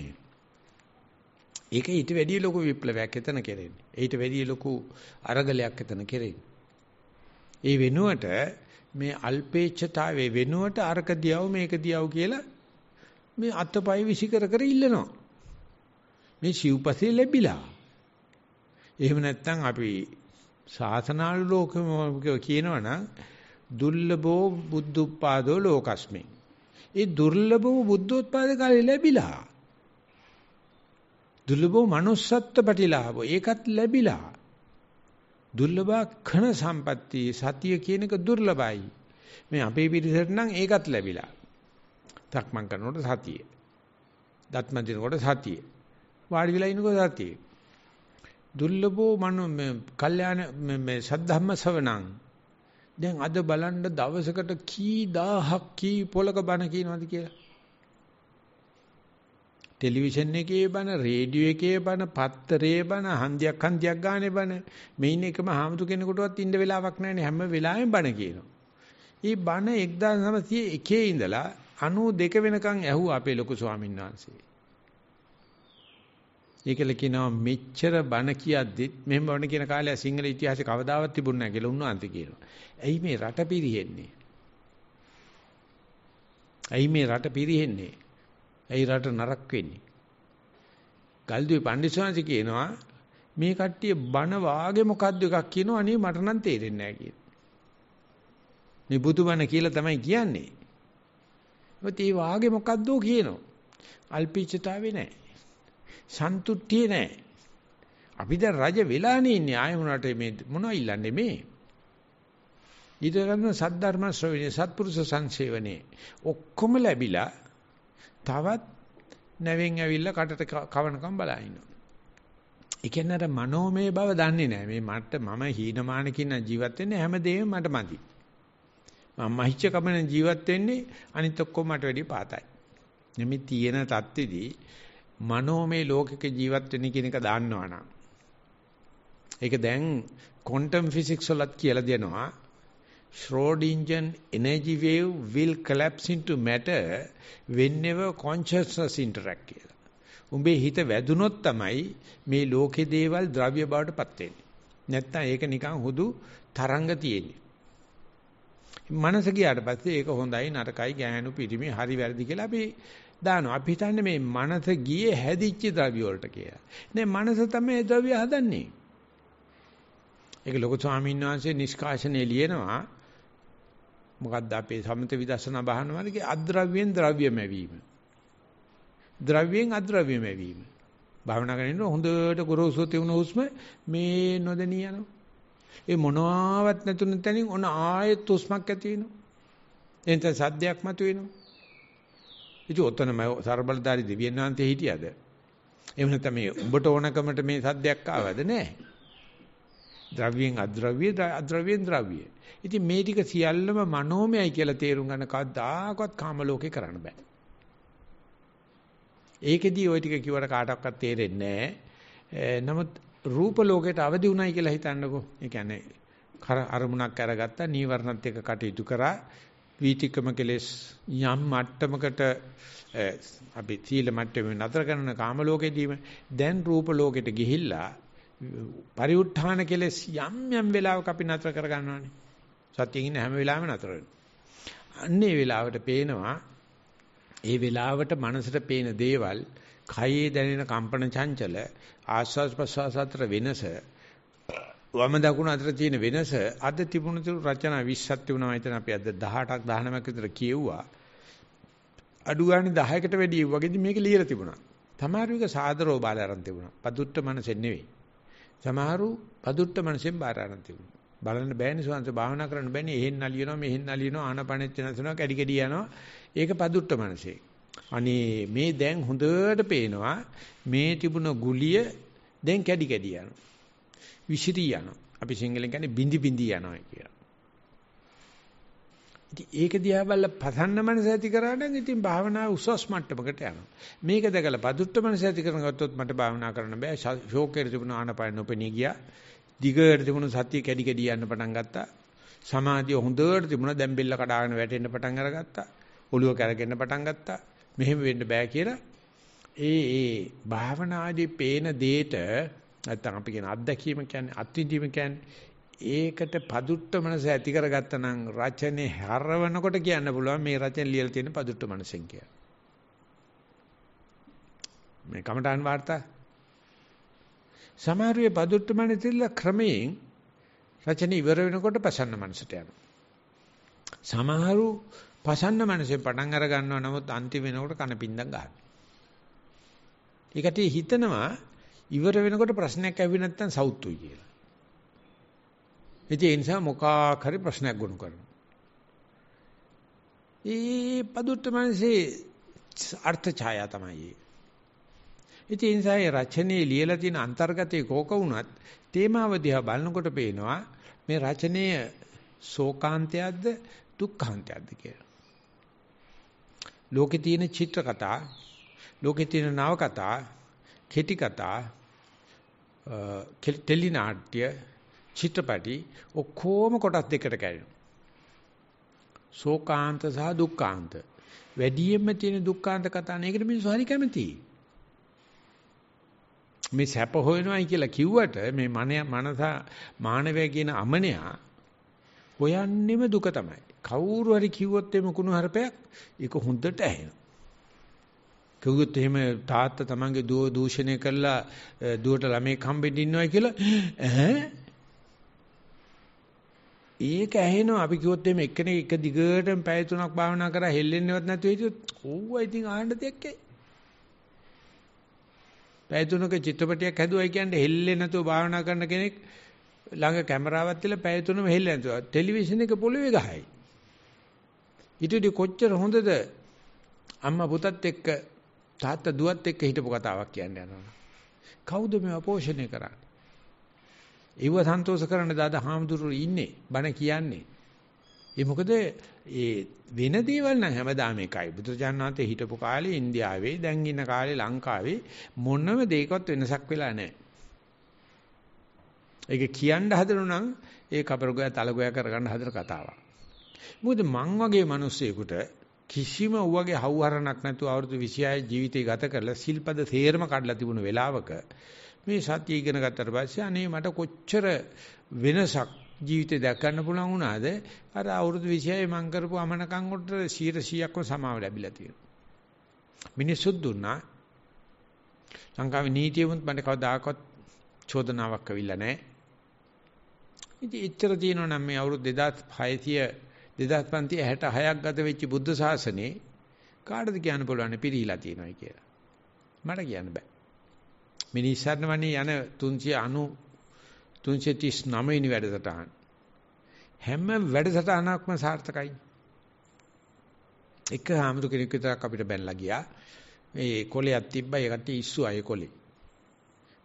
ඒක ඊට වැඩිය ලොකු විප්ලවයක් එතන කෙරෙන්නේ. ඊට වැඩිය ලොකු අරගලයක් එතන කෙරෙන්නේ. ඒ වෙනුවට මේ අල්පේච්ඡතාවයේ වෙනුවට අරක දියව මේක දියව කියලා මේ අත්පය විසිකර කර ඉල්ලනවා. මේ සිව්පසේ ලැබිලා. එහෙම නැත්නම් අපි සාසනාලු ලෝකෙම කියනවනම් දුර්ලභෝ බුද්ධ උපාදෝ ලෝකස්මේ ඒ දුර්ලභ වූ බුද්ධෝත්පාද කාලේ ලැබිලා. දුර්ලභ වූ manussත්ව ප්‍රතිලාභෝ ඒකත් ලැබිලා. දුර්ලභ ඝන සම්පatti සතිය කියන එක දුර්ලභයි. මේ අපේ පිරිසට නම් ඒකත් ලැබිලා. තක්මන් කරනකොට සතිය. දත්ම දිනකොට සතිය. වාඩි වෙලා ඉනකොට සතිය. දුර්ලභෝ මනෝ කල්යාණ මේ සද්ධම්ම ශ්‍රවණං දැන් අද බලන්න දවසකට කී දහහක් කී පොලක බණ කියනවද කියලා. ටෙලිවිෂන් එකේ බණ, රේඩියෝ එකේ බණ, පත්තරේ බණ, හන්දියක් හන්දියක් ගානේ බණ. මේන එකම හාමුදුර කෙනෙකුටවත් ඉන්න වෙලාවක් නැහැනේ හැම වෙලාවෙම බණ කියනවා. ඊ බණ 1901 ඉඳලා 92 වෙනකන් ඇහුවා අපේ ලොකු ස්වාමීන් වහන්සේ. ඒකල කියනවා මෙච්චර බණ කියද්දිත් මෙහෙම වණ කියන කාලය සිංහල ඉතිහාසයේ කවදාවත් තිබුණ නැහැ කියලා උන්වන්ති කියනවා. ඇයි මේ රට පිරිහෙන්නේ? ඇයි මේ රට පිරිහෙන්නේ? ඇයි රට නරක වෙන්නේ? ගල්දුවේ පඬිස්සවාංශ කියනවා මේ කට්ටිය බණ වාගේ මොකද්ද එකක් කියනවා අනේ මට නම් තේරෙන්නේ නැහැ කියලා. මේ බුදුබණ කියලා තමයි කියන්නේ. ඒත් ඒ වාගේ මොකද්දෝ කියනවා. අල්පීච්ඡතාවේ නැහැ. සන්තුට්ඨිය නැහැ. අපි දැන් රජ වෙලානේ ඉන්නේ ආය මොනට මේ මොනවා ඉල්ලන්නේ මේ? ඊට ගන්න සද්ධර්ම ශ්‍රවණේ සත්පුරුෂ සංසේවනේ ඔක්කොම ලැබිලා තවත් නැවෙන් ඇවිල්ලා කටට කවනකම් බලා ඉන්නවා. ඒ කියන්නේ අර මනෝමය බව දන්නේ නැහැ. මේ මට මම හීනමානකින් ජීවත් වෙන්නේ හැමදේම මට මදි. මම මහිච්ච කමන ජීවත් වෙන්නේ අනිත් ඔක්කොම මට වැඩිය පාතයි. මේ තියෙන தත්ත්වෙදී මනෝමය ලෝකෙක ජීවත් වෙන්නේ කියන එක දන්නවනම් ඒක දැන් ක්වොන්ටම් ෆිසික්ස් වලත් කියලා දෙනවා Schrödinger energy wave will collapse into matter whenever consciousness interact කියලා. උඹේ හිත වැදුනොත් තමයි මේ ලෝකේ දේවල් ද්‍රව්‍ය බවට පත් වෙන්නේ. නැත්තම් ඒක නිකන් හුදු තරංග තියෙන්නේ. මනස ගියාට පස්සේ ඒක හොඳයි නරකයි ගෑනු පිරිමි හරි වැරදි කියලා අපි දානවා. අපි හිතන්නේ මේ මනස ගියේ හැදිච්ච ද්‍රව්‍ය වලට කියලා. නේ මනස තමයි ද්‍රව්‍ය හදන්නේ. ඒක ලොකු ස්වාමීන් වහන්සේ නිෂ්කාශනයේ ලියනවා. මොකද්ද අපේ සමත විදර්ශනා බහනවල කිය අද්‍රව්‍යෙන් ද්‍රව්‍යම වීම. ද්‍රව්‍යෙන් අද්‍රව්‍යම වීම. භාවනා කරගෙන හොඳට ගොරෝසු තියුණු හුස්ම මේ නොදෙනී යනවා. ඒ මොනවත් නැතුණු තැනින් ඔන ආයෙත් හුස්මක් ඇති වෙනවා. එතන සද්දයක් මතුවෙනවා. ඉතින් ඔතනම ਸਰබලදාරි දෙවියන් වහන්සේ හිටියද? එහෙම නැත්නම් මේ උඹට ඕනකමට මේ සද්දයක් ආවද නැහැ. ද්‍රව්‍යෙන් අද්‍රව්‍ය අද්‍රව්‍යෙන් ද්‍රව්‍ය. ඉතින් මේ ටික සියල්ලම මනෝමයයි කියලා තේරුම් ගන්න කවදාකවත් කාම ලෝකේ කරන්න බෑ. ඒකෙදී ওই ටික කිව්වට කාටවත් තේරෙන්නේ නැහැ. නමුත් රූප ලෝකයට අවදි උණයි කියලා හිතන්නකෝ. ඒ කියන්නේ අරමුණක් අරගත්තා, නීවරණත් එක්ක කටයුතු කරා, වීතික්‍රම කෙලෙස් යම් මට්ටමකට අපි සීල මට්ටමේ නතර කරන කාම ලෝකෙදීම දැන් රූප ලෝකෙට ගිහිල්ලා පරිඋත් ทาน කෙලෙස් යම් යම් වෙලාවක අපි නතර කර ගන්නවානේ. සතියින් ඉන්න හැම වෙලාවෙම නතර වෙනවා. අන්නේ වෙලාවට පේනවා ඒ වෙලාවට මනසට පේන දේවල් කයේ දැනෙන කම්පන චංචල ආස්වාස් ප්‍රස්වාස අතර වෙනස වම දකුණ අතර තියෙන වෙනස අද තිබුණු තුරු රචනා 20ක් තිබුණා හිතන අපි අද 18ක් 19ක් විතර කියුවා අඩු ගානේ 10කට වැඩි වගේදී මේක ලියලා තිබුණා තමාරු එක සාදරෝ බාල ආරම්භ තිබුණා පදුට්ට මනසෙන් නෙවෙයි සමහරු පදුට්ට මනසෙන් බාර ආරම්භ තිබුණා බලන්න බෑනේ සෝන්ස භාවනා කරන්න බෑනේ එහෙන් නලියනවා මෙහෙන් නලියනවා ආනපනෙත් වෙනසනවා කැඩි කැඩි යනවා ඒක පදුට්ට මනසේ අනේ මේ දැන් හොඳට පේනවා මේ තිබුණ ගුලිය දැන් කැඩි කැඩි යනවා විසිරී යනවා. අපි සිංහලෙන් කියන්නේ බිඳි බිඳි යනවා කියලා. ඉතින් ඒක දිහා බලලා පසන්න මනස ඇති කරා නම් ඉතින් භාවනා උසස් මට්ටමකට යනවා. මේක දැකලා පදුට්ට මනස ඇති කරගත්තොත් මට භාවනා කරන්න බෑ. ෂෝක් එකේ තිබුණ ආනපාන නොපෙනී ගියා. දිගට තිබුණ සතිය කැඩි කැඩි යන්න පටන් ගත්තා. සමාධිය හොඳට තිබුණා. දැන් බෙල්ල කඩාගෙන වැටෙන්න පටන් අරගත්තා. ඔළුව කැරගෙන්න පටන් ගත්තා. මෙහෙම වෙන්න බෑ කියලා ඒ ඒ භාවනාදී පේන දේට නැත්නම් අපි කියන අත්දැකීම කියන්නේ අත්විඳීම කියන්නේ ඒකට පදුට්ට මනස ඇති කරගත්ත නම් රචනේ හරවනකොට කියන්න පුළුවන් මේ රචන ලියලා තියෙන පදුට්ට මනසෙන් කියලා. මේ කමටහන් වාර්තා සමහරුවේ පදුට්ට මනසilla ක්‍රමයෙන් රචන ඉවර වෙනකොට පසන්න මනසට යනවා. සමහරු පසන්න මනසෙන් පටන් අර ගන්නවා නමුත් අන්තිම වෙනකොට කන පින්දම් ගන්නවා. ඒකට හිතනවා ඉවර වෙනකොට ප්‍රශ්නයක් ඇවිත් නැත්නම් සවුත්තුයි කියලා. ඒ නිසා මොකක් හරි ප්‍රශ්නයක් ගොනු කරනවා. ඒ පදුට්ටමනසේ අර්ථ ඡායා තමයි. ඉතින් ඒසයි රචනයේ ලියලා තියෙන අන්තර්ගතේ කෝක වුණත් තේමාව දිහා බලනකොට පේනවා මේ රචනය ශෝකාන්තයක්ද දුක්ඛාන්තයක්ද කියලා. ලෝකේ තියෙන චිත්‍ර කතා, ලෝකේ තියෙන නව කතා, කෙටි කතා, ටෙලි නාට්‍ය චිත්‍රපටි ඔක්කොම කොටස් දෙකට කැඩෙනවා. ශෝකාන්ත සහ දුක්ඛාන්ත. වැඩියෙන්ම තියෙන දුක්ඛාන්ත කතාන ඒකට මිනිස්සු හරි කැමතියි. මේ සැප හොයනවායි කියලා කිව්වට මේ මන මනස මානවය කියන අමනයා හොයන්නෙම දුක තමයි. කවුරු හරි කිව්වොත් එමු කුණු හරපයක් ඒක හොඳට ඇහෙනවා. කිව්වොත් එහෙම තාත්තා තමන්ගේ දුව දූෂණය කරලා දුවට ළමෙක් හම්බෙන්න ඉන්නවා කියලා ඈ ඒක ඇහෙනවා අපි කිව්වොත් එහෙම එක්කෙනෙක් එක දිගටම පැය තුනක් භාවනා කරා හෙල්ලෙන්නේවත් නැතුව හිටියොත් ඕවා ඉතින් ආන්න දෙයක් ඇයි පැය තුනක චිත්‍රපටයක් හැදුවයි කියන්නේ හෙල්ලෙන්නේ නැතුව භාවනා කරන කෙනෙක් ළඟ කැමරාවක් තියලා පැය තුනම හෙල්ලෙන්නේ නැතුව ටෙලිවිෂන් එක පොළවේ ගහයි ඊටදී කොච්චර හොඳද අම්මා පුතත් එක්ක තාත්තා දුවත් එක්ක හිටපු කතාවක් කියන්න යනවා. කවුද මේව පෝෂණය කරන්නේ? ඒව සන්තෝෂ කරන්න දාද හාමුදුරුවෝ ඉන්නේ බණ කියන්නේ. ඒ මොකද ඒ වෙන දේවල් නම් හැමදාම එකයි. බුදුචානන්තේ හිටපු කාලේ ඉන්දියාවේ දැන් ඉන්න කාලේ ලංකාවේ මොනම දෙයකවත් වෙනසක් වෙලා නැහැ. ඒක කියන්න හදනු නම් ඒ කබරගොය තලගොය කරගන්න හදන කතාවක්. මොකද මං වගේ මිනිස්සෙකුට කිසිම ඌවගේ හවුහරණක් නැතුව අවුරුදු 26 ජීවිතේ ගත කරලා සිල්පද තේරම කඩලා තිබුණු වෙලාවක මේ සත්‍ය ඉගෙන ගත්තට පස්සේ අනේ මට කොච්චර වෙනසක් ජීවිතේ දැක්කන්න පුළුවන් වුණාද අර අවුරුදු 26 මං කරපු අමනකම් වලට 100%ක්ම සමාව ලැබිලා තියෙනවා මිනිස්සුත් දුන්නා ලංකාවේ නීතියමුත් මට කවදාකවත් චෝදනාවක් අවිලා නැහැ ඉතින් එච්චර තියෙනවා නම් මේ අවුරුදු 2600 2566ක් ගත වෙච්ච බුද්ධ ශාසනේ කාටද කියන්න පුළුවන් පිරිහිලා තියෙනවයි කියලා. මට කියන්න බෑ. මිනිස්සුන් වනේ යන 390 339 වෙනි වැඩසටහන. හැම වැඩසටහනක්ම සාර්ථකයි. එක හාමුදුර කෙනෙක් විතරක් අපිට බැනලා ගියා. මේ කොලයක් තිබ්බා ඒකට ඉස්සු අය කොලේ.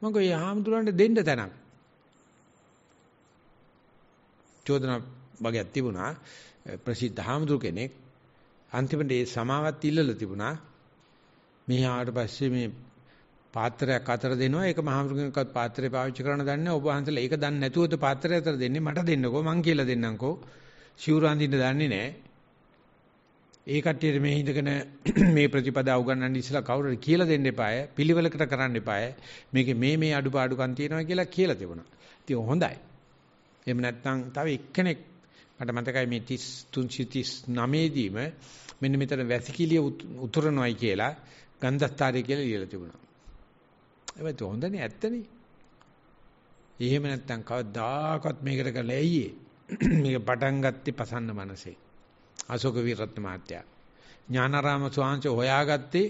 මම කිව්වා මේ හාමුදුරන්ට දෙන්න තැනක්. චෝදනා වගේක් තිබුණා. ප්‍රසිද්ධ හාමුදුර කෙනෙක් අන්තිමට ඒ සමාවත් ඉල්ලලා තිබුණා. මේ ආවට පස්සේ මේ පාත්‍රයක් අතර දෙනවා. ඒක මහාමුදුරගෙනකත් පාත්‍රය පාවිච්චි කරන්න දන්නේ. ඔබ වහන්සේලා ඒක දන්නේ නැතුවද පාත්‍රය අතර දෙන්නේ? මට දෙන්නකෝ. මං කියලා දෙන්නම්කෝ. සිවුරාන්දින්න දන්නේ නැහැ. ඒ කට්ටියට මේ ඉඳගෙන මේ ප්‍රතිපදාව උගන්වන්න ඉස්සලා කවුරුරි කියලා දෙන්න එපාය පිළිවෙලකට කරන්න එපාය මේකේ මේ මේ අඩුපාඩුකම් තියෙනවා කියලා කියලා තිබුණා. ඉතින් හොඳයි. එහෙම නැත්නම් තව එක්කෙනෙක් මට මතකයි මේ 33 39දීම මෙන්න මෙතන වැසිකිළිය උතුරනොයි කියලා ගන්ධස්තරය කියලා ලියලා තිබුණා. ඒවත් හොඳනේ ඇත්තනේ. එහෙම නැත්තම් කවදාකවත් මේකට කරලා ඇයියේ? මේක පටන් ගත්තේ පසන්න මනසේ. අශෝක විරත්න මහත්තයා. ඥානාරාම ස්වාමීන් හොයාගත්තේ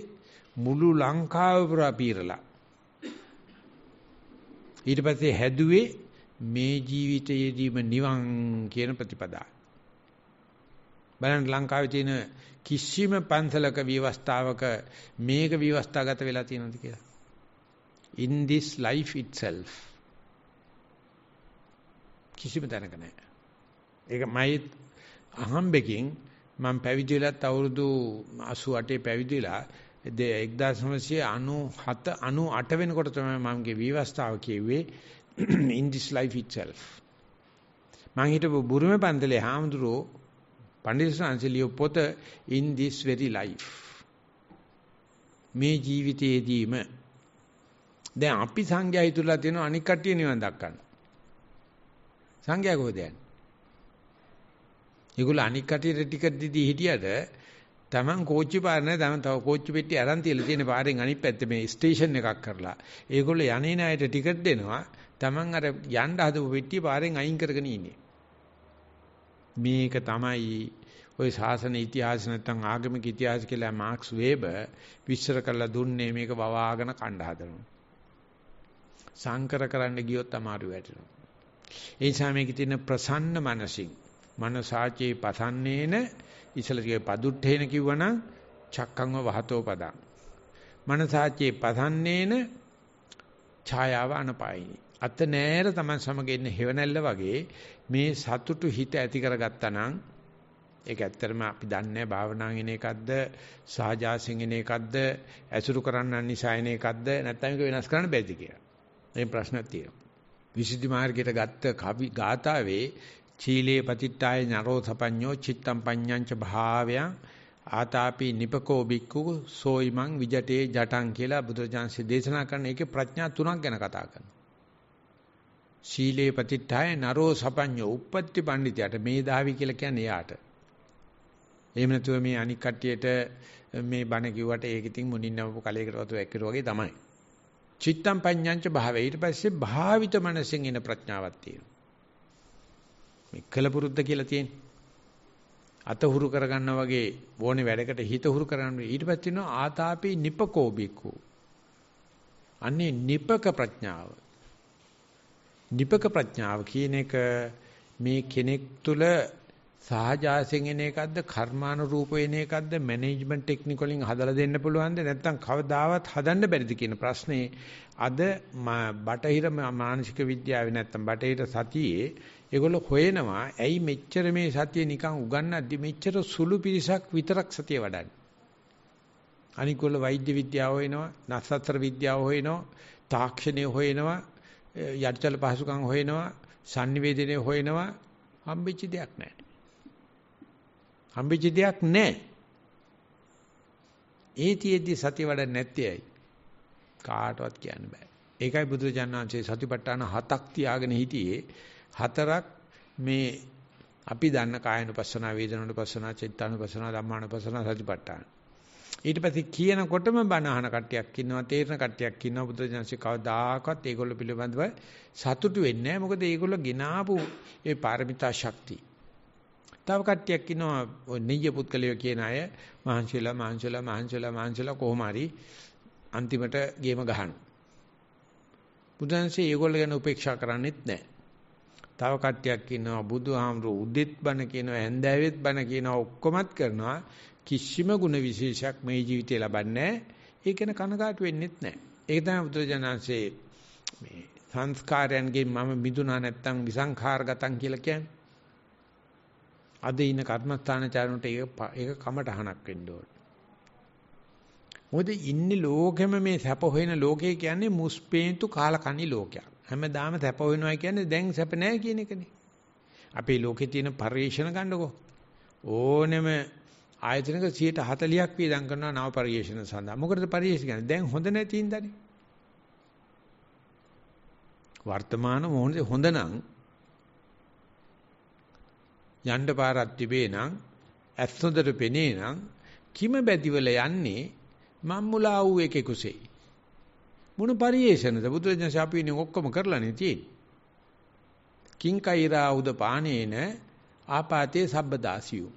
මුළු ලංකාව පුරා පීරලා. ඊට පස්සේ හැදුවේ මේ ජීවිතයේදීම නිවන් කියන ප්‍රතිපදාව. බලන්න ලංකාවේ තියෙන කිසිම පන්සලක විවස්ථාවක මේක විවස්ථාගත වෙලා තියෙනවද කියලා. In this life itself. කිසිම තැනක නැහැ. ඒක මයි අහම්බෙකින් මම පැවිදි වෙලත් අවුරුදු 88 පැවිදි වෙලා 1997 98 වෙනකොට තමයි මමගේ විවස්ථාව කියෙව්වේ in this life itself මං හිටපු බුරුම පන්දලේ හාමුදුරුවෝ පඬිස්සංශලිය පොත in this very life මේ ජීවිතයේදීම දැන් අපි සංඝයා හිතුවලා තියෙන අනික් කට්ටිය නිවන් දක්කන්න සංඝයා කොහෙද යන්නේ? ඒගොල්ලෝ අනික් කට්ටියට ටිකට් දීදී හිටියට තමන් කෝච්චි පාර නැහැ තමන් තව කෝච්චි පෙට්ටිය අරන් තියලා තියෙන පාරෙන් අනිත් පැත්තේ මේ ස්ටේෂන් එකක් කරලා ඒගොල්ලෝ යන්නේ නැයට ටිකට් දෙනවා Taman අර යන්න හදපු පෙට්ටිය පාරෙන් අයින් කරගෙන ඉන්නේ. මේක තමයි ওই ශාසන ඉතිහාස නැත්නම් ආගමික ඉතිහාස කියලා මාක්ස් වේබ විශ්සර කරලා දුන්නේ මේක වවාගෙන කණ්ඩා හදනවා. සංකර කරන්න ගියොත් අමාරු වැටෙනවා. ඒ නිසා මේකේ තියෙන ප්‍රසන්න මනසින් මනසාචේ පතන්නේන ඉසලගේ පදුට්ඨේන කිව්වනම් චක්කංව වහතෝ පදං. මනසාචේ පතන්නේන ඡායාව අනපායිනි. අත නෑර Taman සමග ඉන්න හේවණැල්ල වගේ මේ සතුටු හිත ඇති කරගත්තා නම් ඒක ඇත්තටම අපි දන්නේ භාවනාවෙන් එන එකක්ද සාජාසින් එන එකක්ද ඇසුරු කරන්නන් නිසා එන එකක්ද නැත්නම් ඒක වෙනස් කරන්න බැරිද කියලා. මේ ප්‍රශ්නක් තියෙනවා. විසුද්ධි මාර්ගයට ගත්ත කවි ගාතාවේ චීලේ පතිට්ඨාය නරෝධපඤ්ඤෝ චිත්තම් පඤ්ඤංච භාවයන් ආතාපි නිපකෝ බික්කු සෝයිමං විජටේ ජටං කියලා බුදුරජාන්සේ දේශනා කරන එකේ ප්‍රඥා තුනක් ගැන කතා කරනවා. ශීලේ පතිත්තාය නරෝ සපඤ්ඤෝ uppatti පණ්ඩිතයාට මේ දාවි කියලා කියන්නේ එයාට. එහෙම නැතුව මේ අනික් කට්ටියට මේ බණ කිව්වට ඒක ඉතින් මුنين නමපු කලයකට වතු ඇක්කිරු වගේ තමයි. චිත්තම් පඤ්ඤංච භාවේ ඊට පස්සේ භාවිත මනසෙන් එන ප්‍රඥාවක් තියෙනවා. මේ කලපුරුද්ද කියලා තියෙන්නේ. අත හුරු කරගන්නා වගේ ඕනේ වැඩකට හිත හුරු කරගන්න ඊට පස්සේ තියෙනවා ආතාපි නිපකෝබිකෝ. අන්නේ නිපක ප්‍රඥාව. නිපක ප්‍රඥාව කියන එක මේ කෙනෙක් තුල සහජාසයෙන් එන එකක්ද කර්මානුරූප වෙන එකක්ද මැනේජ්මන්ට් ටෙක්නික් වලින් හදලා දෙන්න පුළුවන්ද නැත්නම් කවදාවත් හදන්න බැරිද කියන ප්‍රශ්නේ අද බටහිර මානසික විද්‍යාවේ නැත්නම් බටහිර සතියේ ඒගොල්ලෝ හොයනවා ඇයි මෙච්චර මේ සතිය නිකන් උගන්නද්දි මෙච්චර සුළු පිරිසක් විතරක් සතිය වඩන්නේ අනිකොල්ල වෛද්‍ය විද්‍යාව හොයනවා නස්සත්‍ර විද්‍යාව හොයනවා තාක්ෂණය හොයනවා යටිතල පහසුකම් හොයනවා, sannivedanaye හොයනවා හම්බෙච්ච දෙයක් නැහැ. හම්බෙච්ච දෙයක් නැහැ. ඒතියෙදි සති වඩ නැත්තේයි. කාටවත් කියන්න බෑ. ඒකයි බුදුරජාණන්සේ සතිපට්ඨාන හතක් තියාගෙන හිටියේ. හතරක් මේ අපි දන්න කායනුපස්සනා, වේදනානුපස්සනා, චිත්තානුපස්සනා, ධම්මානුපස්සනා, සතිපට්ඨාන. ඊට පස්සේ කියනකොටම බණ අහන කට්ටියක් ඉන්නවා තේරන කට්ටියක් ඉන්නවා බුදුරජාණන්සේ කවදාකවත් ඒගොල්ලෝ පිළිබඳව සතුටු වෙන්නේ නැහැ මොකද ඒගොල්ලෝ ගినాපු ඒ පාරමිතා ශක්තිය. තව කට්ටියක් ඉන්නවා නිය පුත්කලිය කියන අය මහන්සිලා මහන්සිලා මහන්සිලා මහන්සිලා කොහොම හරි අන්තිමට ගේම ගහන. බුදුන්සේ ඒගොල්ලෝ ගැන උපේක්ෂා කරන්නේත් නැහැ. තව කට්ටියක් ඉන්නවා බුදුහාමුදුරු උදෙත් බණ කියනවා හැන්දෑවෙත් බණ කියනවා ඔක්කොමත් කරනවා කිසිම ಗುಣ විශේෂයක් මේ ජීවිතේ ලබන්නේ නැහැ. ඒක ගැන කනගාටු වෙන්නෙත් නැහැ. ඒක තමයි බුදුජානන්සේ මේ සංස්කාරයන්ගෙන් මම මිදුණා නැත්තම් විසංඛාරගතම් කියලා කියන්නේ. අද ඉන්න කර්මස්ථානචාරුන්ට ඒක ඒක කමටහනක් වෙන්න ඕන. මොකද ඉන්නේ ලෝකෙම මේ සැප හොයන ලෝකේ කියන්නේ මුස්පේන්තු කාලකණ්ණි ලෝකයක්. හැමදාම සැප වෙනවා කියන්නේ දැන් සැප නැහැ කියන එකනේ. අපේ ලෝකේ තියෙන පරිේශන ගන්නකො. ඕනෙම ආයතනක 140ක් වියදම් කරනවා නව පරිශන සඳහා. මොකටද පරිශන කියන්නේ? දැන් හොඳ නැති ඉඳනේ. වර්තමාන මොහොතේ හොඳ නම් යන්න පාරක් තිබේ නම් ඇස් හොඳට පෙනේ නම් කිම බැදිවල යන්නේ මම්මුලා වූ එකෙකුසේ. මොන පරිේශනද බුදුරජාණන් ශාපීනේ ඔක්කොම කරලානේ තියෙන්නේ. කිං කෛරා උද පානේන ආපාතේ සබ්බදාසියෝ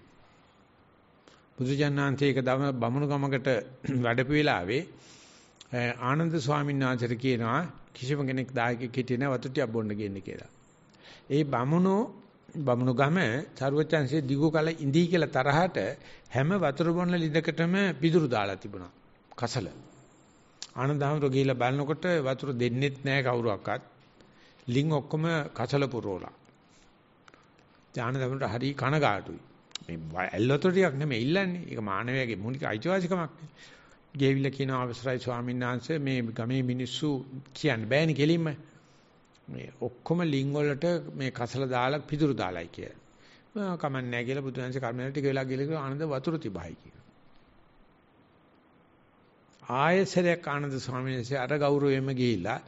බුදුජානනාංශයේ එක දම බමුණු ගමකට වැඩපු වෙලාවේ ආනන්ද ස්වාමීන් වහන්සේට කියනවා කිසිම කෙනෙක් දායකෙක් හිටියේ නැහැ වතුටි අබ්බොන්න කියන්නේ කියලා. ඒ බමුණු බමුණු ගම චරවචන්සේ දිගු කල ඉඳී කියලා තරහට හැම වතුර බොන්න ලිඳකටම පිදුරු දාලා තිබුණා. කසල. ආනන්දහමර ගිහිලා බලනකොට වතුර දෙන්නෙත් නැහැ කවුරුවක්වත්. ලිං ඔක්කොම කසල පුරෝලා. ආනන්දහමර හරි කනගාටුයි. මේ ඇල්ලතොටියක් නෙමෙයි ඉල්ලන්නේ. ඒක මානවයාගේ මූලික අයිතිවාසිකමක්. ගේවිල කියන අවසරයි ස්වාමීන් වහන්සේ මේ ගමේ මිනිස්සු කියන්න බෑනේ කෙලින්ම. මේ ඔක්කොම ලිංග වලට මේ කසල දාලා පිදුරු දාලායි කියලා. මම කමන්නේ නැහැ කියලා බුදුන්සේ කර්මවල ටික වෙලා ගිහලා කියලා ආනන්ද වතුර තිබහයි කියලා. ආයසරයක් ආනන්ද ස්වාමීන් වහන්සේ අර ගෞරවයෙන්ම ගිහිලා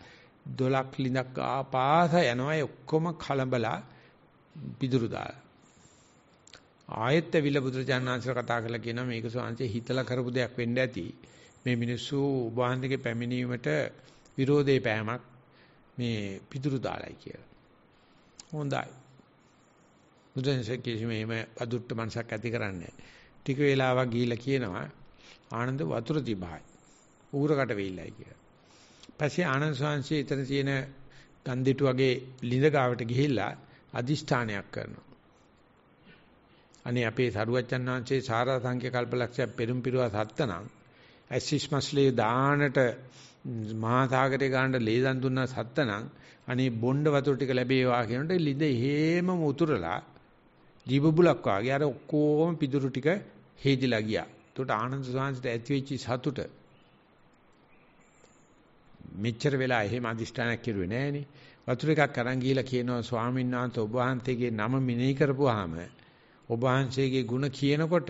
දොලක් ලිඳක් ආපාස යනවා ඔක්කොම කලබලා පිදුරු දාලා. ආයෙත් ඇවිල්ලා බුදුරජාණන් වහන්සේ කතා කරලා කියනවා මේක සෝංශේ හිතලා කරපු දෙයක් වෙන්න ඇති. මේ මිනිස්සු උභාන්දගේ පැමිණීමට විරෝධේ පෑමක් මේ පිටුරු දාලයි කියලා. හොඳයි. බුදුන්සේ කිසිම මේ අදුට්ට මනසක් ඇති කරන්නේ ටික වේලාවක් ගිහිල්ලා කියනවා ආනන්ද වතුර තිබහයි. ඌරකට වෙයිලයි කියලා. පස්සේ ආනන්ද සෝංශේ ඊතන තියෙන ගන්දිටු වගේ ලිඳ ගාවට ගිහිල්ලා අදිෂ්ඨානයක් කරනවා. අනේ අපේ සරුවච්චන් වහන්සේ සාරා සංඛ්‍ය කල්පලක්ෂය පෙරම්පිරුවා සත්තනම් ඇසිස්මස්ලේ දානට මහා සාගරේ ගානට ලේදන් දුන්නා සත්තනම් අනේ බොණ්ඩ වතුර ටික ලැබේවා කියනට ලිඳ හේම උතුරලා දීබබුලක් වාගේ අර ඔක්කොම පිදුරු ටික හේදිලා ගියා. එතකොට ආනන්ද සාංශට ඇති වෙච්ච සතුට මෙච්චර වෙලා එහෙම අදිෂ්ඨානයක් කෙරුවේ නෑනේ. වතුර එකක් අරන් ගිහිලා කියනවා ස්වාමීන් වහන්සේ ඔබ වහන්සේගේ නම මෙනෙහි කරපුවාම ඔබ වහන්සේගේ ಗುಣ කියනකොට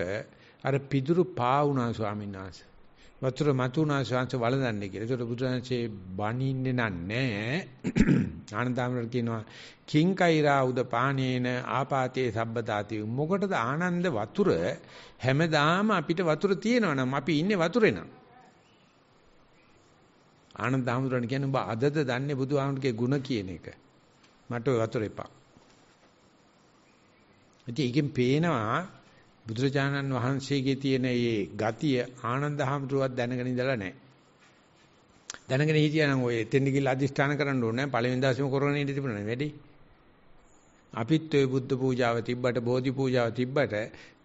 අර පිදුරු පා වුණා ස්වාමීන් වහන්සේ. වතුර මතුණා ශාංශ වළඳන්නේ කියලා. ඒකට බුදුරජාණන්සේ බණින්නේ නැහැ. ආනන්දාමර කියනවා කිං කෛරා උද පානේන ආපාතේ සබ්බතාති. මොකටද ආනන්ද වතුර හැමදාම අපිට වතුර තියෙනවා නම් අපි ඉන්නේ වතුරේ නම්. ආනන්දාමරණ කියන්නේ ඔබ අදද දන්නේ බුදුහාමුදුරගේ ಗುಣ කියන එක. මට ඔය වතුර එපා. ඉතින් ඒකෙන් පේනවා බුදුරජාණන් වහන්සේගේ තියෙන මේ ගතිය ආනන්ද හැමතුරුවත් දැනගෙන ඉඳලා නැහැ. දැනගෙන හිටියනම් ඔය එතෙන් ගිහිල්ලා අදිෂ්ඨාන කරන්න ඕනේ නැහැ. පළවෙනි දවසේම කරගෙන ඉඳී තිබුණා නේ වැඩි. අපිත් ඔය බුද්ධ පූජාව තිබ්බට බෝධි පූජාව තිබ්බට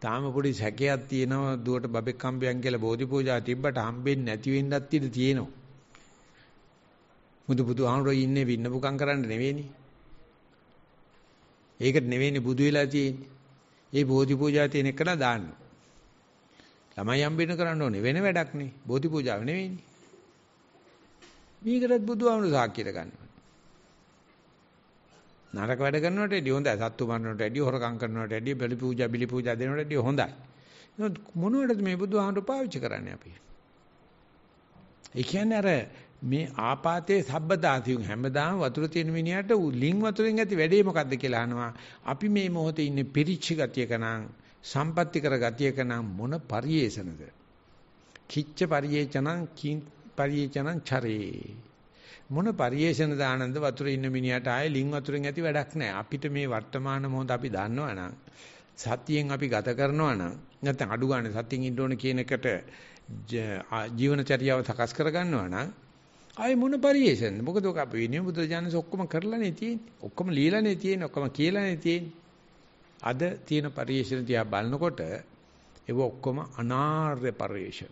තාම පොඩි සැකයක් තියෙනවා දුවට බබෙක් හම්බයන් කියලා බෝධි පූජාව තිබ්බට හම්බෙන්නේ නැති වෙන්නත් ඉඩ තියෙනවා. බුදු බුදු ආනරෝ ඉන්නේ වින්නපුකම් කරන්න නෙවෙයිනේ. ඒකට නෙවෙයිනේ බුදු වෙලා තියෙන්නේ. ඒ බෝධි පූජා තියෙන එක නා දාන්න. ළමයි හම්බෙන්න කරන්න ඕනේ වෙන වැඩක් නේ. බෝධි පූජාව නෙවෙයිනේ. මේකටත් බුදුහාමුදුරු සාක්කියට ගන්නවා. නරක වැඩ කරනවට වැඩිය හොඳයි. සත්තු මරනවට වැඩිය හොරකම් කරනවට වැඩිය බලි පූජා බිලි පූජා දෙනවට වැඩිය හොඳයි. මොනවටද මේ බුදුහාමුදුරු පාවිච්චි කරන්නේ අපි? ඒ කියන්නේ අර මේ ආපాతේ සබ්බදාසියුන් හැමදාම වතුර තියෙන මිනිහට ලිං වතුරෙන් ඇති වැඩේ මොකද්ද කියලා අහනවා. අපි මේ මොහොතේ ඉන්නේ පිරිච්ච ගතියකනම් සම්පත්‍ති කර ගතියකනම් මොන පරියේෂණද? කිච්ච පරියේචනං කිං පරියේචනං චරේ. මොන පරියේෂණ දානන්ද වතුරේ ඉන්න මිනිහට ආයේ ලිං වතුරෙන් ඇති වැඩක් නැහැ. අපිට මේ වර්තමාන මොහොත අපි දන්නවනම් සතියෙන් අපි ගත කරනවා නම් නැත්නම් අඩු ගන්න සතියෙන් ඉන්න ඕන කියන එකට ජීවනචර්යාව සකස් කරගන්නවා නම් ආයේ මොන පරිේශනද? මොකද ඔක අපි වෙනියු බුදුජානස ඔක්කොම කරලානේ තියෙන්නේ. ඔක්කොම লীලානේ තියෙන්නේ. ඔක්කොම කියලානේ තියෙන්නේ. අද තියෙන පරිේශන තියා බලනකොට ඒව ඔක්කොම අනාර්ය පරිේශන.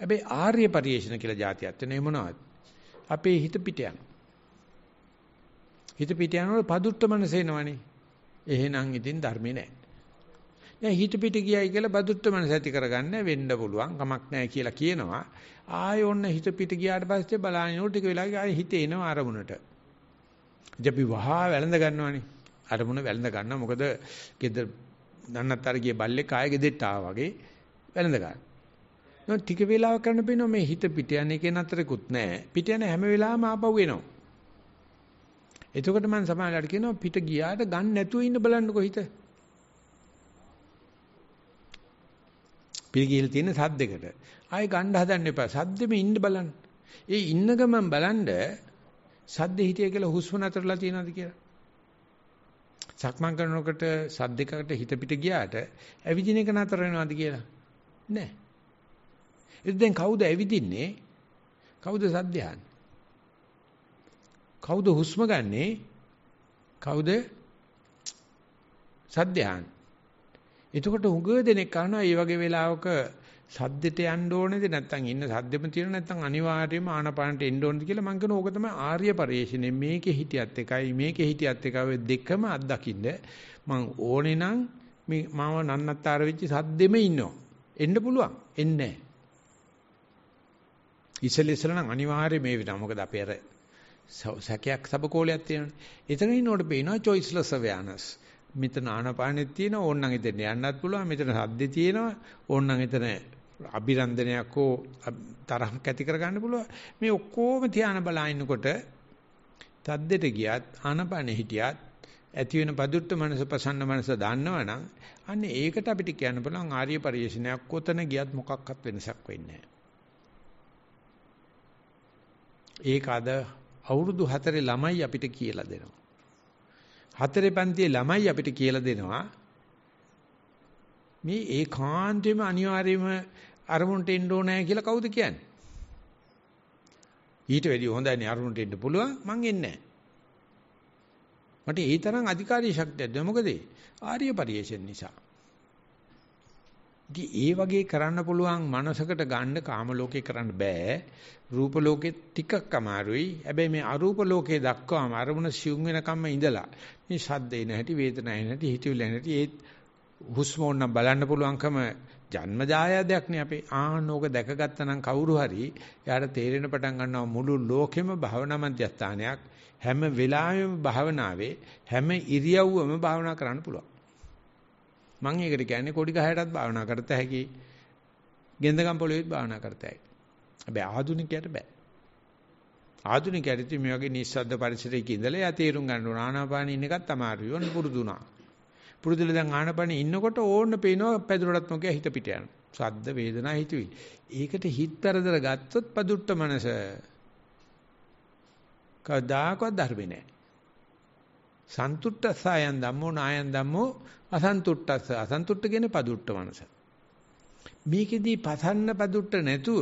හැබැයි ආර්ය පරිේශන කියලා જાතියක් වෙනේ මොනවද? අපේ හිත පිට යන. හිත පිට යනකොට පදුට්ට මනසේනවනේ. එහෙනම් ඉතින් ධර්මේ නැහැ. දැන් හිත පිට ගියයි කියලා බදුත්ත මනස ඇති කරගන්න වෙන්න පුළුවන් කමක් නැහැ කියලා කියනවා ආයෙ ඔන්න හිත පිට ගියාට පස්සේ බලන්නේ නෝ ටික වෙලාවකින් ආයෙ හිත එනවා අරමුණට ඉතින් අපි වහා වැළඳ ගන්නවානේ අරමුණ වැළඳ ගන්නවා මොකද ගෙදර නන්නතර ගිය බල්ලේ කාය ගෙදෙට්ට ආවා වගේ වැළඳ ගන්න. නෝ ටික වෙලාවක් කරන බිනෝ මේ හිත පිට යන එකේ නතරකුත් නැහැ පිට යන හැම වෙලාවම ආපහු එනවා එතකොට මම සමාජයට කියනවා පිට ගියාට ගන්න නැතුව ඉන්න බලන්නකෝ හිත. පිළිගිහිල් තියෙන සද්දෙකට. ආයෙ ගන්න හදන්න එපා. සද්දෙම ඉන්න බලන්න. ඒ ඉන්න ගමන් බලන්න සද්දෙ හිටිය කියලා හුස්ම නතරලා තියෙනවද කියලා. සක්මන් කරනකොට සද්දයකට හිත පිට ගියාට ඇවිදින එක නතර වෙනවද කියලා? නෑ. ඉතින් දැන් කවුද ඇවිදින්නේ? කවුද සද්දයන්? කවුද හුස්ම ගන්නේ? කවුද සද්දයන්? එතකොට උඟ දෙනෙක් කරනවා මේ වගේ වෙලාවක සද්දෙට යන්න ඕනේද නැත්නම් ඉන්න සද්දෙම තියෙන නැත්නම් අනිවාර්යයෙන්ම ආනපානට එන්න ඕනේද කියලා මම කියන ඕක තමයි ආර්ය පරිශ්‍රණය මේකේ හිටියත් එකයි මේකේ හිටියත් එකයි ඔය දෙකම අත්දකින්න මං ඕනේ නම් මේ මාව නන්නත්තර වෙච්ච සද්දෙම ඉන්නවා එන්න පුළුවන් එන්නේ ඉස්සෙල්ල ඉස්සෙල්ල නම් අනිවාර්යයෙන් මේ වෙනවා මොකද අපේ අර සැකයක් සබකෝලයක් තියෙනවනේ එතන ඉන්නකොට පේනවා choiceless awareness මෙතන ආනපානෙත් තියෙනවා ඕන්නම් එතන යන්නත් පුළුවන් මෙතන සද්දේ තියෙනවා ඕන්නම් එතන අභිරන්දනයක් හෝ තරහක් ඇති කරගන්න පුළුවන් මේ ඔක්කොම ධාන බලනකොට තද්දෙට ගියත් ආනපානෙ හිටියත් ඇති වෙන පදුට්ට මනස ප්‍රසන්න මනස දන්නවනම් අන්න ඒකට අපිට කියන්න පුළුවන් ආර්ය පරිශ්‍රණයක් කොතන ගියත් මොකක්වත් වෙනසක් වෙන්නේ නැහැ ඒක අද අවුරුදු 4 ළමයි අපිට කියලා දෙනවා හතරේ පන්තියේ ළමයි අපිට කියලා දෙනවා මේ ඒකාන්තයෙන්ම අනිවාර්යයෙන්ම අරමුණට එන්න ඕනේ කියලා කවුද කියන්නේ? ඊට වැඩිය හොඳයි අරමුණට එන්න පුළුවන් මං එන්නේ මට ඒ තරම් අධිකාරී ශක්තියක් දෙන මොකද ආර්ය පරිේශන නිසා. ඉතින් ඒ වගේ කරන්න පුළුවන් මනසකට ගන්න කාම ලෝකේ කරන්න බෑ. රූප ලෝකේ ටිකක් අමාරුයි. හැබැයි මේ අරූප ලෝකේ දක්වාම අරමුණ සිුම් වෙනකම්ම ඉඳලා මේ ශබ්ද එන හැටි, වේදනා එන හැටි, හිතවිල්ල එන හැටි ඒ හුස්ම ඕන බලන්න පුළුවන්කම ජන්ම ජායාදයක් නේ අපේ. ආනෝක දැකගත්තා නම් කවුරු හරි එයාට තේරෙන පටන් ගන්නවා මුළු ලෝකෙම භවනා මධ්‍යස්ථානයක්. හැම වෙලාවෙම භවනාවේ හැම ඉරියව්වම භවනා කරන්න පුළුවන්. මම ඒකට කියන්නේ කොඩි ගහයටත් භාවනා කරත හැකි. ගෙන්දගම් පොළොවේත් භාවනා කරත හැකි. හැබැයි ආධුනිකයට බෑ. ආධුනිකයට ඉතින් මේ වගේ නිස්සද්ද පරිසරයක ඉඳලා එයා තේරුම් ගන්න ඕන ආනාපානෙ ඉන්න එකත් අමාරුයි. ඕන පුරුදුනා. පුරුදුල දැන් ආනාපානෙ ඉන්නකොට ඕන්න පේනවා පැදුරටත් මොකද හිත පිට යනවා. සද්ද වේදනා හිතුවිලි. ඒකට හිත පෙරදර ගත්තොත් පදුට්ට මනස කවදාකවත් ධර්මේ නෑ. සන්තුට්ඨස්ස ආයන් ධම්මෝ නායන් ධම්මෝ අසන්තුට්ඨස්ස අසන්තුට්ඨ කියන්නේ පදුට්ට මනස. මේකෙදී පසන්න පදුට්ට නැතුව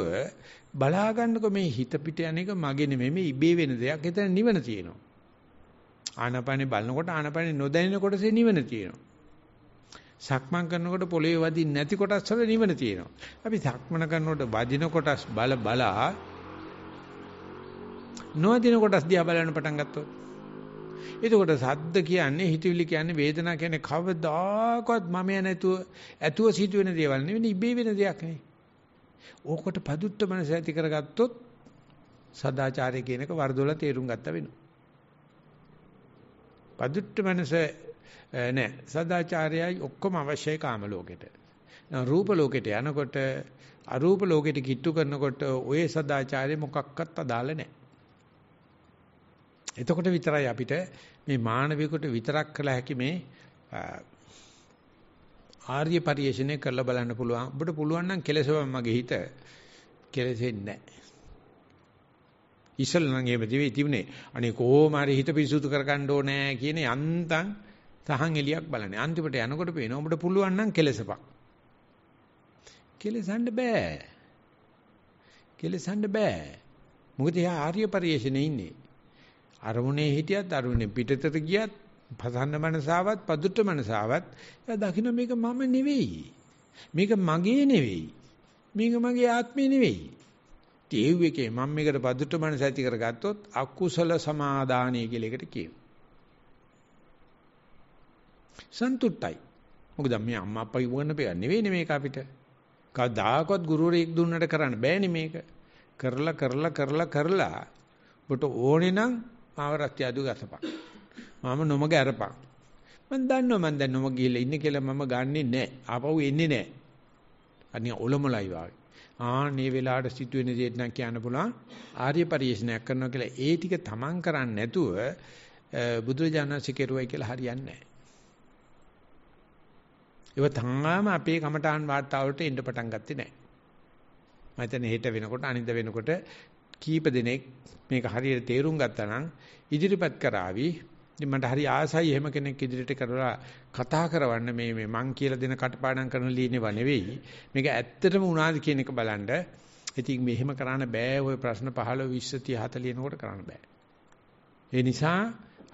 බලා ගන්නකො මේ හිත පිට යන එක මගේ නෙමෙයි මේ ඉබේ වෙන දෙයක්. එතන නිවන තියෙනවා. ආනපනේ බලනකොට ආනපනේ නොදැනෙන කොටසේ නිවන තියෙනවා. සක්මන් කරනකොට පොළවේ වදින්නේ නැති කොටස් වල නිවන තියෙනවා. අපි සක්මන කරනකොට වදින කොටස් බල බලා නොවදින කොටස් දිහා බලන්න පටන් ගත්තොත් එතකොට සද්ද කියන්නේ හිතවිලි කියන්නේ වේදනා කියන්නේ කවදාකවත් මම නැතුව ඇතුව සිදුවෙන දේවල් නෙවෙයි ඉබේ වෙන දෙයක් නෙවෙයි. ඕකට පදුට්ට මනස ඇති කරගත්තොත් සදාචාරය කියන එක වර්ධවල තේරුම් ගත්ත වෙනවා. පදුට්ට මනස නෑ සදාචාරයයි ඔක්කොම අවශ්‍යයි කාම ලෝකෙට. රූප ලෝකෙට යනකොට අරූප ලෝකෙට කිට්ටු කරනකොට ඔය සදාචාරය මොකක්වත් අදාළ නැහැ. එතකොට විතරයි අපිට මේ මානවිකට විතරක් කළ හැකි මේ ආර්ය පරිශ්‍රණය කරලා බලන්න පුළුවන්. ඔබට පුළුවන් නම් කෙලසවම මගේ හිත කෙලසෙන්නේ නැහැ. ඉස්සල් නම් එහෙම දෙවි තිබුණේ. අනේ කොහොම හරි හිත පිරිසුදු කරගන්න ඕනේ කියන යන්තම් තහන් එලියක් බලන්නේ. අන්තිමට යනකොට පේනවා ඔබට පුළුවන් නම් කෙලසපක්. කෙලසන්න බෑ. කෙලසන්න බෑ. මොකද එයා ආර්ය පරිශ්‍රණේ ඉන්නේ. අරමුණේ හිටියත් අරමුණේ පිටතට ගියත් පසන්න මනසාවත් පදුට්ට මනසාවත් එයා දකින්න මේක මම නෙවෙයි. මේක මගේ නෙවෙයි. මේක මගේ ආත්මේ නෙවෙයි. තේව් එකේ මම මේකට පදුට්ට මනස ඇති කරගත්තොත් අකුසල සමාදානය කියලා එකට කියනවා. සන්තුට්ටයි. මොකද මේ අම්මා අප්පා ඉවගන්න බෑ නෙවෙයි මේක අපිට. කවදාකවත් ගුරුවරයෙක් දුන්නට කරන්න බෑනේ මේක. කරලා කරලා කරලා කරලා ඔබට ඕනේ නම් මාව රත්ය අදු ගසපක්. මම නොමග අරපක්. මම දන්නවා මම දැන් නොමග ගිහලා ඉන්නේ කියලා මම ගන්නෙ නැහැ. ආපහු එන්නේ නැහැ. අනික ඔලොමලයි වාගේ. ආනේ වෙලාවට සිදුවෙන දේට නම් කියන්න පුළුවන් ආර්ය පරිශනාවක් කරනවා කියලා ඒ ටික තමන් කරන්නේ නැතුව බුදුරජාණන්සේ කෙරුවයි කියලා හරියන්නේ නැහැ. ඒක තංගාම අපේ කමඨාන් වාතාවරණයට එන්න පටන් ගත්තේ නැහැ. මම හිතන්නේ හෙට වෙනකොට අනිද්ද වෙනකොට කීප දෙනෙක් මේක හරියට තේරුම් ගත්තා නම් ඉදිරිපත් කරાવી මට හරි ආසයි එහෙම කෙනෙක් ඉදිරියට කරලා කතා කරවන්න මේ මේ මං කියලා දෙන කටපාඩම් කරන ලියනව නෙවෙයි මේක ඇත්තටම උනාද කියන එක බලන්න ඉතින් මෙහෙම කරන්න බෑ ওই ප්‍රශ්න 15 20 30 40 කරන්න බෑ ඒ නිසා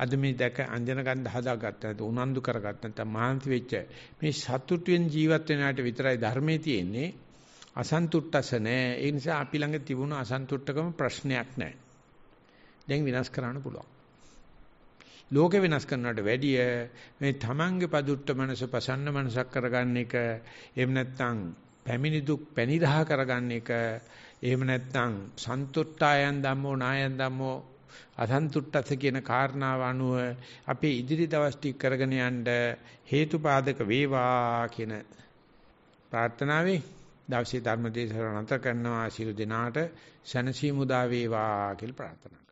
අද මේ දැක අන්ජන ගන්න හදාගත්ත නැත්නම් උනන්දු කරගත්ත නැත්නම් මහන්සි වෙච්ච මේ සතුටෙන් ජීවත් වෙනාට විතරයි ධර්මයේ තියෙන්නේ අසන්තුට්ටස නැහැ. ඒ නිසා අපි ළඟ තිබුණ අසන්තුට්ටකම ප්‍රශ්නයක් නැහැ. දැන් විනාශ කරන්න පුළුවන්. ලෝකේ වෙනස් කරනවට වැඩිය මේ තමන්ගේ පදුට්ට මනස පසන්න මනසක් කරගන්න එක එහෙම නැත්නම් පැමිණි දුක් පැනිරහ කරගන්න එක එහෙම නැත්නම් සන්තුට්ඨායන් ධම්මෝ නායන් ධම්මෝ අසන්තුට්ඨස කියන කාරණාව අනුව අපේ ඉදිරි දවස් ටික කරගෙන යන්න හේතුපාදක වේවා කියන ප්‍රාර්ථනාවේ දවසේ ධර්ම දේශනාව නැත කරනවා සියලු දෙනාට සැනසීම උදා වේවා කියලා ප්‍රාර්ථනා